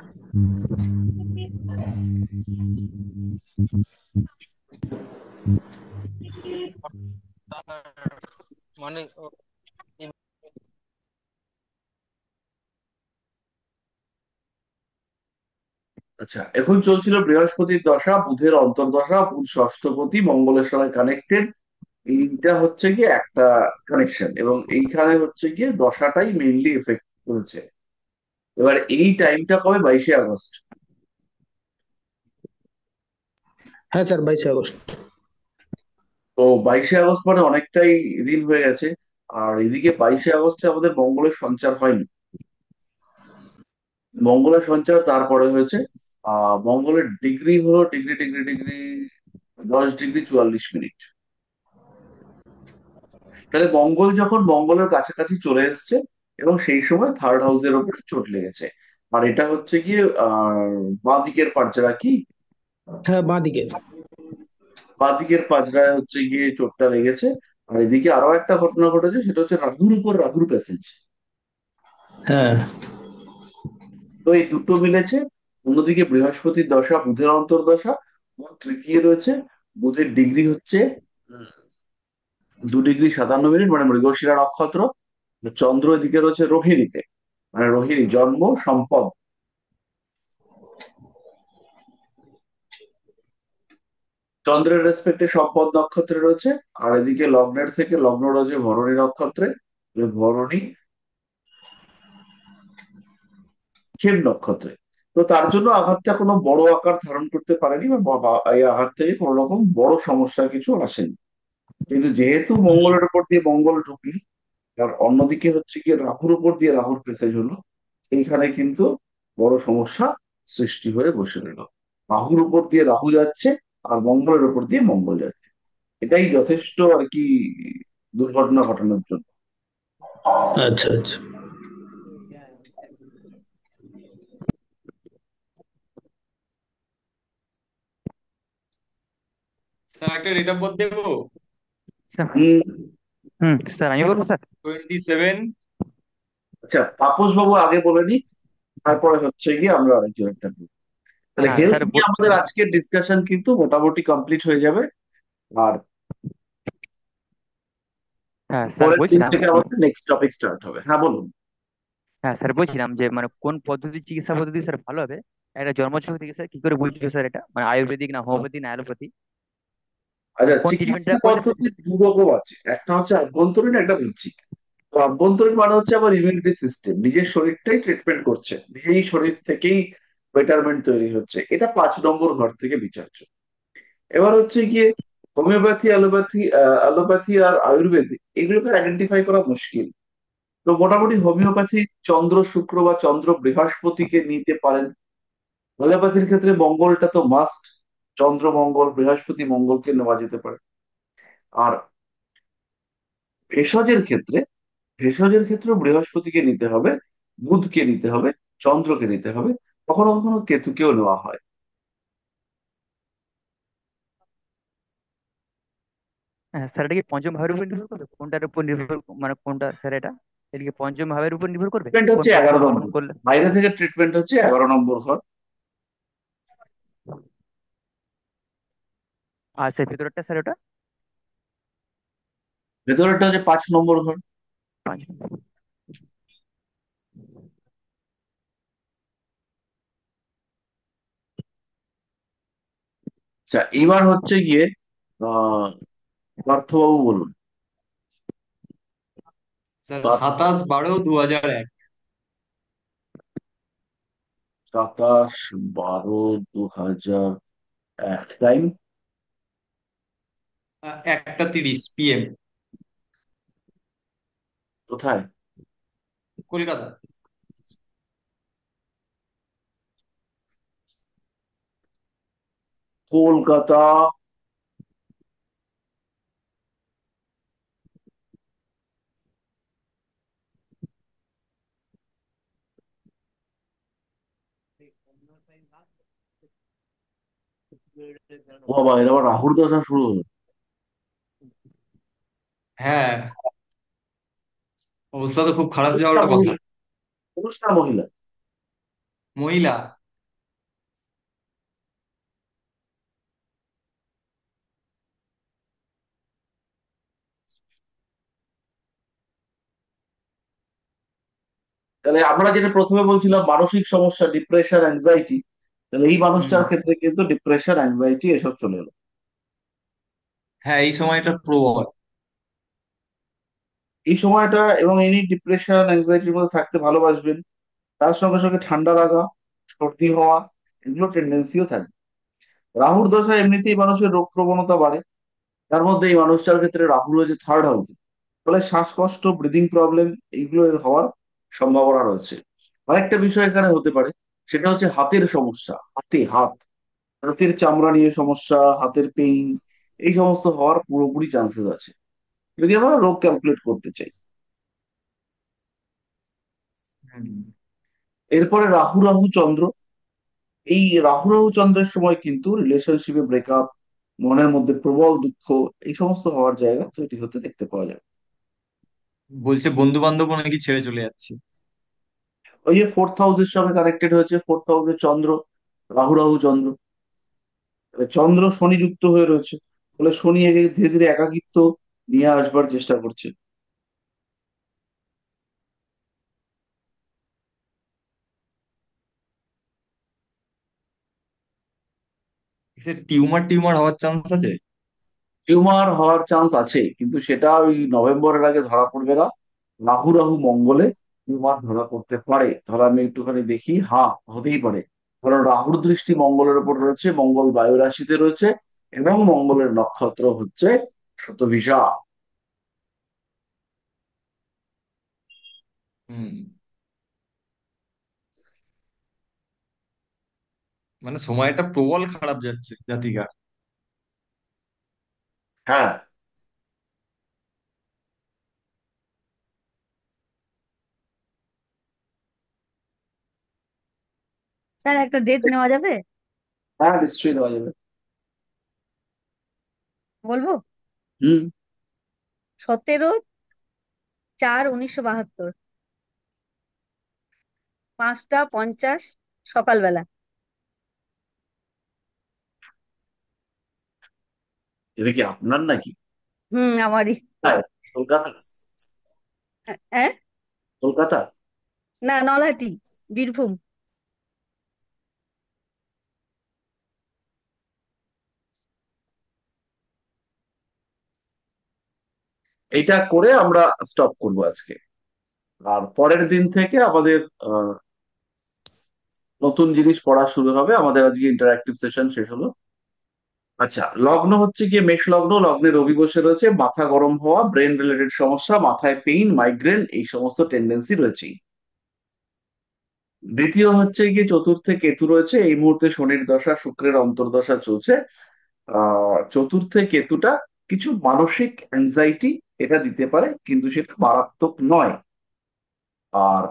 মানে, আচ্ছা এখন চলছিল বৃহস্পতির দশা বুধের অন্তর্দশা বুধ ষষ্ঠপতি মঙ্গলের সঙ্গে কানেক্টেড এইটা হচ্ছে কি একটা কানেকশন এবং এইখানে হচ্ছে গিয়ে দশাটাই মেইনলি এফেক্ট করেছে এবার এই টাইমটা কবে বাইশে আগস্ট হ্যাঁ স্যার বাইশে আগস্ট তো বাইশে আগস্ট মানে অনেকটাই দিন হয়ে গেছে আর এদিকে বাইশে আগস্টে আমাদের মঙ্গলের সঞ্চার হয়নি মঙ্গলের সঞ্চার তারপরে হয়েছে আহ মঙ্গলের ডিগ্রি হলো ডিগ্রি ডিগ্রি ডিগ্রি দশ ডিগ্রি চুয়াল্লিশ মিনিট তাহলে মঙ্গল যখন মঙ্গলের কাছাকাছি চলে এসছে এবং সেই সময় থার্ড হাউসের ওপরে চোট লেগেছে আর এটা হচ্ছে গিয়ে বাঁ দিকের পাঁচরা কি হ্যাঁ বাঁ দিকে বাঁ পাঁচরায় হচ্ছে গিয়ে চোটটা লেগেছে আর এদিকে আরো একটা ঘটনা ঘটেছে সেটা হচ্ছে রাঘুর উপর রাহুর প্যাসেজ হ্যাঁ তো এই দুটো মিলেছে অন্যদিকে বৃহস্পতির দশা বুধের অন্তর্দশা এবং তৃতীয় রয়েছে বুধের ডিগ্রি হচ্ছে দু ডিগ্রি সাতান্ন মিনিট মানে মৃগশিরা নক্ষত্র চন্দ্র এদিকে রয়েছে রোহিণীতে মানে রোহিণী জন্ম সম্পদ চন্দ্রের রেসপেক্টে সম্পদ নক্ষত্রে রয়েছে আর এদিকে লগ্নের থেকে লগ্ন রয়েছে ভরণী নক্ষত্রে ভরণী ক্ষেম নক্ষত্রে তো তার জন্য আঘাতটা কোনো বড় আকার ধারণ করতে পারেনি বা এই আঘাত থেকে কোনো রকম বড় সমস্যা কিছু আসেনি কিন্তু যেহেতু মঙ্গলের উপর দিয়ে মঙ্গল ঢুকলি আর অন্যদিকে হচ্ছে গিয়ে রাহুর উপর দিয়ে রাহুর প্যাসেজ হলো এইখানে কিন্তু বড় সমস্যা সৃষ্টি হয়ে বসে রইল রাহুর উপর দিয়ে রাহু যাচ্ছে আর মঙ্গলের উপর দিয়ে মঙ্গল যাচ্ছে এটাই যথেষ্ট আর কি দুর্ঘটনা ঘটানোর জন্য আচ্ছা আচ্ছা একটা রেট অফ দেবো হুম স্যার আমি বলবো স্যার টোয়েন্টি সেভেন আচ্ছা পাপস বাবু আগে বলে নি তারপরে হচ্ছে গিয়ে আমরা আরেকজনটা বলবো তাহলে হ্যাঁ হেলথ স্যার নিয়ে আমাদের আজকের ডিসকাশন কিন্তু মোটামুটি কমপ্লিট হয়ে যাবে আর হ্যাঁ স্যার পরের দিন বলছিলাম থেকে আমাদের নেক্সট টপিক স্টার্ট হবে হ্যাঁ বলুন হ্যাঁ স্যার বলছিলাম যে মানে কোন পদ্ধতি চিকিৎসা পদ্ধতি স্যার ভালো হবে একটা জন্মছক থেকে স্যার কি করে বুঝছো স্যার এটা মানে আয়ুর্বেদিক না হোমিওপ্যাথি না অ্যালোপ্যাথি আচ্ছা চিকিৎসা পদ্ধতির দু আছে একটা হচ্ছে আভ্যন্তরীণ একটা বাহ্যিক তো আভ্যন্তরীণ মানে হচ্ছে আমার ইমিউনিটি সিস্টেম নিজের শরীরটাই ট্রিটমেন্ট করছে নিজেই শরীর থেকেই বেটারমেন্ট তৈরি হচ্ছে এটা পাঁচ নম্বর ঘর থেকে বিচার্য এবার হচ্ছে গিয়ে হোমিওপ্যাথি অ্যালোপ্যাথি অ্যালোপ্যাথি আর আয়ুর্বেদ এগুলোকে আইডেন্টিফাই করা মুশকিল তো মোটামুটি হোমিওপ্যাথি চন্দ্র শুক্র বা চন্দ্র বৃহস্পতিকে নিতে পারেন হোমিওপ্যাথির ক্ষেত্রে মঙ্গলটা তো মাস্ট চন্দ্র মঙ্গল বৃহস্পতি মঙ্গলকে নেওয়া যেতে পারে আর ভেষজের ক্ষেত্রে ভেষজের ক্ষেত্রে বৃহস্পতিকে নিতে হবে বুধকে নিতে হবে চন্দ্রকে নিতে হবে কখনো কখনো কেতুকেও নেওয়া হয় হ্যাঁ স্যার কি পঞ্চম ভাবের উপর নির্ভর করবে কোনটার উপর নির্ভর মানে কোনটা স্যার এটা এটা কি পঞ্চম ভাবের উপর নির্ভর করবে হচ্ছে এগারো নম্বর বাইরে থেকে ট্রিটমেন্ট হচ্ছে এগারো নম্বর ঘর আচ্ছা ভেতরেরটা স্যার ওটা ভেতরেরটা হচ্ছে পাঁচ নম্বর ঘর পাঁচ আচ্ছা এবার হচ্ছে গিয়ে আহ পার্থবাবু বলুন সাতাশ বারো দু হাজার এক সাতাশ বারো দু হাজার এক টাইম একটা তিরিশ পিএম কোথায় কলকাতা কলকাতা বাবা এর আবার রাহুল দশা শুরু হলো হ্যাঁ অবস্থা তো খুব খারাপ যাওয়ার কথা মহিলা পুরুষ না মহিলা মহিলা তাহলে আমরা যেটা প্রথমে বলছিলাম মানসিক সমস্যা ডিপ্রেশন অ্যাংজাইটি তাহলে এই মানুষটার ক্ষেত্রে কিন্তু ডিপ্রেশন অ্যাংজাইটি এসব চলে এলো হ্যাঁ এই সময়টা প্রবল এই সময়টা এবং এনি ডিপ্রেশন অ্যাংজাইটির মধ্যে থাকতে ভালোবাসবেন তার সঙ্গে সঙ্গে ঠান্ডা লাগা সর্দি হওয়া এগুলো টেন্ডেন্সিও থাকবে রাহুর দশা এমনিতেই মানুষের রোগ প্রবণতা বাড়ে তার মধ্যে এই মানুষটার ক্ষেত্রে রাহুল হয়েছে থার্ড হাউসে ফলে শ্বাসকষ্ট ব্রিদিং প্রবলেম এইগুলো হওয়ার সম্ভাবনা রয়েছে আরেকটা বিষয় এখানে হতে পারে সেটা হচ্ছে হাতের সমস্যা হাতে হাত হাতের চামড়া নিয়ে সমস্যা হাতের পেইন এই সমস্ত হওয়ার পুরোপুরি চান্সেস আছে যদি আমরা রোগ ক্যালকুলেট করতে চাই এরপরে রাহু রাহু চন্দ্র এই রাহু রাহু চন্দ্রের সময় কিন্তু রিলেশনশিপে ব্রেকআপ মনের মধ্যে প্রবল দুঃখ এই সমস্ত হওয়ার জায়গা তৈরি হতে দেখতে পাওয়া যায় বলছে বন্ধু বান্ধব নাকি ছেড়ে চলে যাচ্ছে ওই যে ফোর্থ এর সঙ্গে কানেক্টেড হয়েছে ফোর্থ এর চন্দ্র রাহু রাহু চন্দ্র চন্দ্র শনি যুক্ত হয়ে রয়েছে ফলে শনি ধীরে ধীরে একাকিত্ব নিয়ে আসবার চেষ্টা করছে টিউমার টিউমার হওয়ার চান্স আছে টিউমার হওয়ার চান্স আছে কিন্তু সেটা ওই নভেম্বরের আগে ধরা পড়বে না রাহু রাহু মঙ্গলে টিউমার ধরা পড়তে পারে ধরা আমি একটুখানি দেখি হ্যাঁ হতেই পারে কারণ রাহুর দৃষ্টি মঙ্গলের উপর রয়েছে মঙ্গল বায়ু রাশিতে রয়েছে এবং মঙ্গলের নক্ষত্র হচ্ছে শতভিসা মানে সময়টা প্রবল খারাপ যাচ্ছে জাতিকা হ্যাঁ স্যার একটা ডেট নেওয়া যাবে হ্যাঁ নিশ্চয়ই দেওয়া যাবে বলবো সতেরো চার উনিশশো বাহাত্তর পাঁচটা পঞ্চাশ সকালবেলা এটা কি আপনার নাকি হুম আমারই হ্যাঁ কলকাতা না নলহাটি বীরভূম এটা করে আমরা স্টপ করব আজকে আর পরের দিন থেকে আমাদের নতুন জিনিস পড়া শুরু হবে আমাদের আজকে ইন্টারঅ্যাক্টিভ সেশন শেষ হলো আচ্ছা লগ্ন হচ্ছে গিয়ে মেষ লগ্ন লগ্নের রবি বসে রয়েছে মাথা গরম হওয়া ব্রেন রিলেটেড সমস্যা মাথায় পেইন মাইগ্রেন এই সমস্ত টেন্ডেন্সি রয়েছে দ্বিতীয় হচ্ছে গিয়ে চতুর্থে কেতু রয়েছে এই মুহূর্তে শনির দশা শুক্রের অন্তর্দশা চলছে আহ চতুর্থে কেতুটা কিছু মানসিক অ্যাংজাইটি এটা দিতে পারে কিন্তু সেটা মারাত্মক নয় আর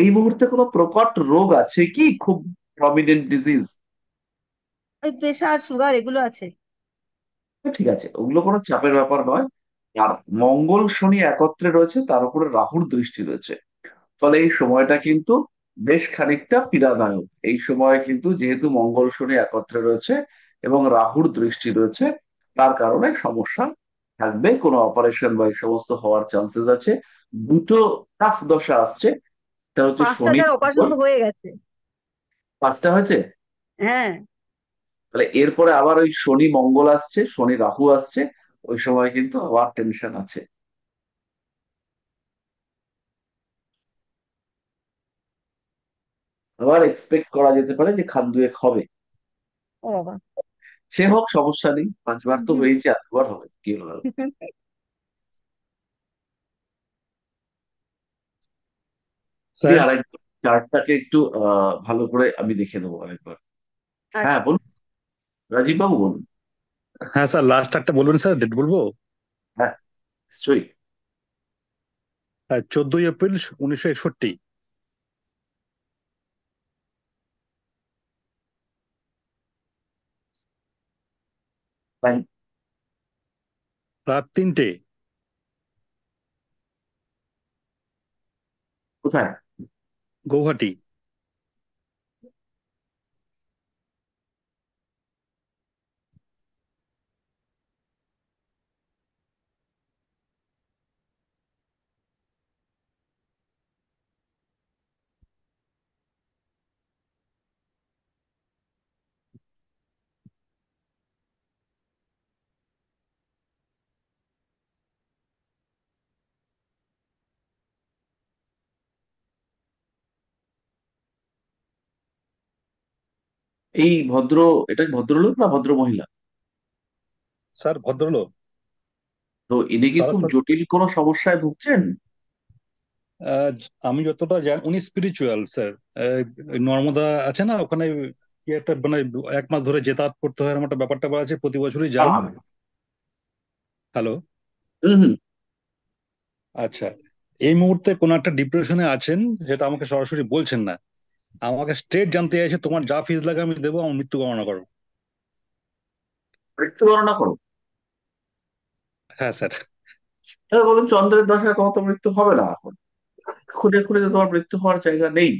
এই মুহূর্তে কোনো প্রকট রোগ আছে কি খুব প্রমিনেন্ট ডিজিজ প্রেশার সুগার এগুলো আছে হ্যাঁ, ঠিক আছে ওগুলো কোনো চাপের ব্যাপার নয় আর মঙ্গল শনি একত্রে রয়েছে তার উপরে রাহুর দৃষ্টি রয়েছে ফলে এই সময়টা কিন্তু বেশ খানিকটা পীড়াদায়ক এই সময়ে কিন্তু যেহেতু মঙ্গল শনি একত্রে রয়েছে এবং রাহুর দৃষ্টি রয়েছে তার কারণে সমস্যা থাকবে কোনো অপারেশন বা এই সমস্ত হওয়ার চান্সেস আছে দুটো টাফ দশা আসছে এটা হচ্ছে শনি হয়ে গেছে পাঁচটা হয়েছে হ্যাঁ তাহলে এরপরে আবার ওই শনি মঙ্গল আসছে শনি রাহু আসছে ওই সময় কিন্তু আবার টেনশন আছে আবার এক্সপেক্ট করা যেতে পারে যে খান দুয়েক হবে ও বাবা সে হোক সমস্যা নেই পাঁচবার তো হয়েছে আরেকবার হবে কি হবে স্যার আরেকবার চার্টটাকে একটু আহ ভালো করে আমি দেখে নেবো আরেকবার আচ্ছা। হ্যাঁ বলুন রাজীব বাবু বলুন হ্যাঁ স্যার লাস্ট একটা বলবেন স্যার ডেট বলবো হ্যাঁ নিশ্চয়ই চোদ্দই এপ্রিল উনিশশো একষট্টি রাত তিনটে কোথায় গৌহাটি এই ভদ্র এটা ভদ্রলোক না ভদ্র মহিলা স্যার ভদ্রলোক তো ইনি কি খুব জটিল কোন সমস্যায় ভুগছেন আমি যতটা জানি উনি স্পিরিচুয়াল স্যার নর্মদা আছে না ওখানে একটা মানে এক মাস ধরে যেতাত করতে হয় আমার ব্যাপারটা আছে প্রতি বছরই যান হ্যালো হুম আচ্ছা এই মুহূর্তে কোন একটা ডিপ্রেশনে আছেন যেটা আমাকে সরাসরি বলছেন না আমাকে স্ট্রেট জানতে চাইছে তোমার যা ফিজ লাগে আমি দেবো আমার মৃত্যু গণনা করো মৃত্যু গণনা করো হ্যাঁ স্যার তাহলে বলুন চন্দ্রের দশায় তোমার তো মৃত্যু হবে না এখন খুঁজে খুঁজে তো তোমার মৃত্যু হওয়ার জায়গা নেই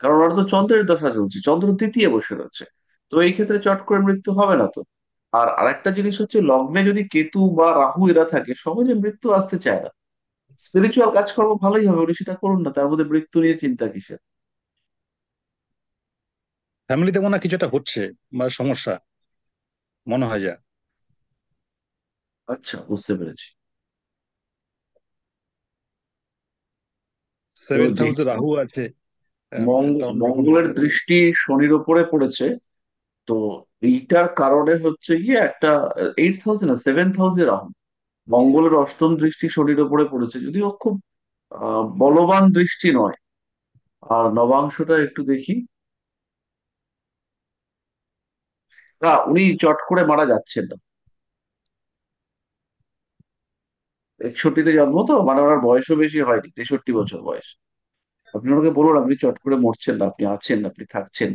কারণ ওরা তো চন্দ্রের দশা চলছে চন্দ্র দ্বিতীয় বসে রয়েছে তো এই ক্ষেত্রে চট করে মৃত্যু হবে না তো আর আরেকটা জিনিস হচ্ছে লগ্নে যদি কেতু বা রাহু এরা থাকে সহজে মৃত্যু আসতে চায় না স্পিরিচুয়াল কাজকর্ম ভালোই হবে উনি সেটা করুন না তার মধ্যে মৃত্যু নিয়ে চিন্তা কিসের ফ্যামিলিতে মনে হয় কিছু একটা হচ্ছে বা সমস্যা মনে হয় যা আচ্ছা বুঝতে পেরেছি সেভেন্থ হাউসে রাহু আছে মঙ্গলের দৃষ্টি শনির ওপরে পড়েছে তো এইটার কারণে হচ্ছে গিয়ে একটা এইট হাউসে না সেভেন্থ হাউসে রাহু মঙ্গলের অষ্টম দৃষ্টি শনির ওপরে পড়েছে যদিও খুব আহ, বলবান দৃষ্টি নয় আর নবাংশটা একটু দেখি না উনি চট করে মারা যাচ্ছেন না একষট্টিতে জন্ম তো মানে ওনার বয়সও বেশি হয়নি তেষট্টি বছর বয়স আপনি ওনাকে বলুন আপনি চট করে মরছেন না আপনি আছেন আপনি থাকছেন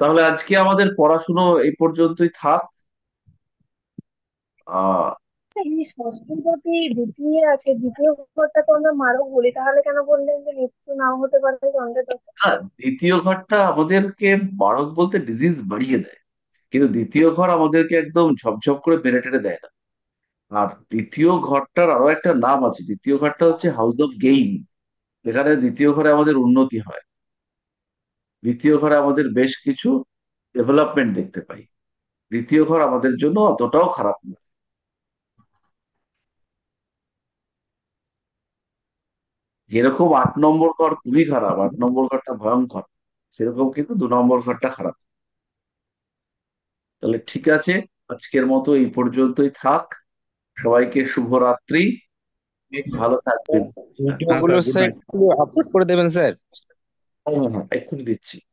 তাহলে আজকে আমাদের পড়াশুনো এই পর্যন্তই থাক আহ এই ষষ্ঠপতি দ্বিতীয় আছে দ্বিতীয় ঘরটা তো আমরা মারক বলি তাহলে কেন বললেন যে মৃত্যু নাও হতে পারে হ্যাঁ দ্বিতীয় ঘরটা আমাদেরকে মারক বলতে ডিজিজ বাড়িয়ে দেয় কিন্তু দ্বিতীয় ঘর আমাদেরকে একদম ঝপঝপ করে মেরে টেড়ে দেয় না আর দ্বিতীয় ঘরটার আরো একটা নাম আছে দ্বিতীয় ঘরটা হচ্ছে হাউস অফ গেইন যেখানে দ্বিতীয় ঘরে আমাদের উন্নতি হয় দ্বিতীয় ঘরে আমাদের বেশ কিছু ডেভেলপমেন্ট দেখতে পাই দ্বিতীয় ঘর আমাদের জন্য অতটাও খারাপ না যেরকম আট নম্বর ঘর খুবই খারাপ আট নম্বর ঘরটা ভয়ঙ্কর সেরকম কিন্তু দু নম্বর ঘরটা খারাপ তাহলে ঠিক আছে আজকের মতো এই পর্যন্তই থাক সবাইকে শুভরাত্রি ভালো থাকবেন হ্যাঁ, করে দেবেন স্যার হ্যাঁ হ্যাঁ, হ্যাঁ এক্ষুনি দিচ্ছি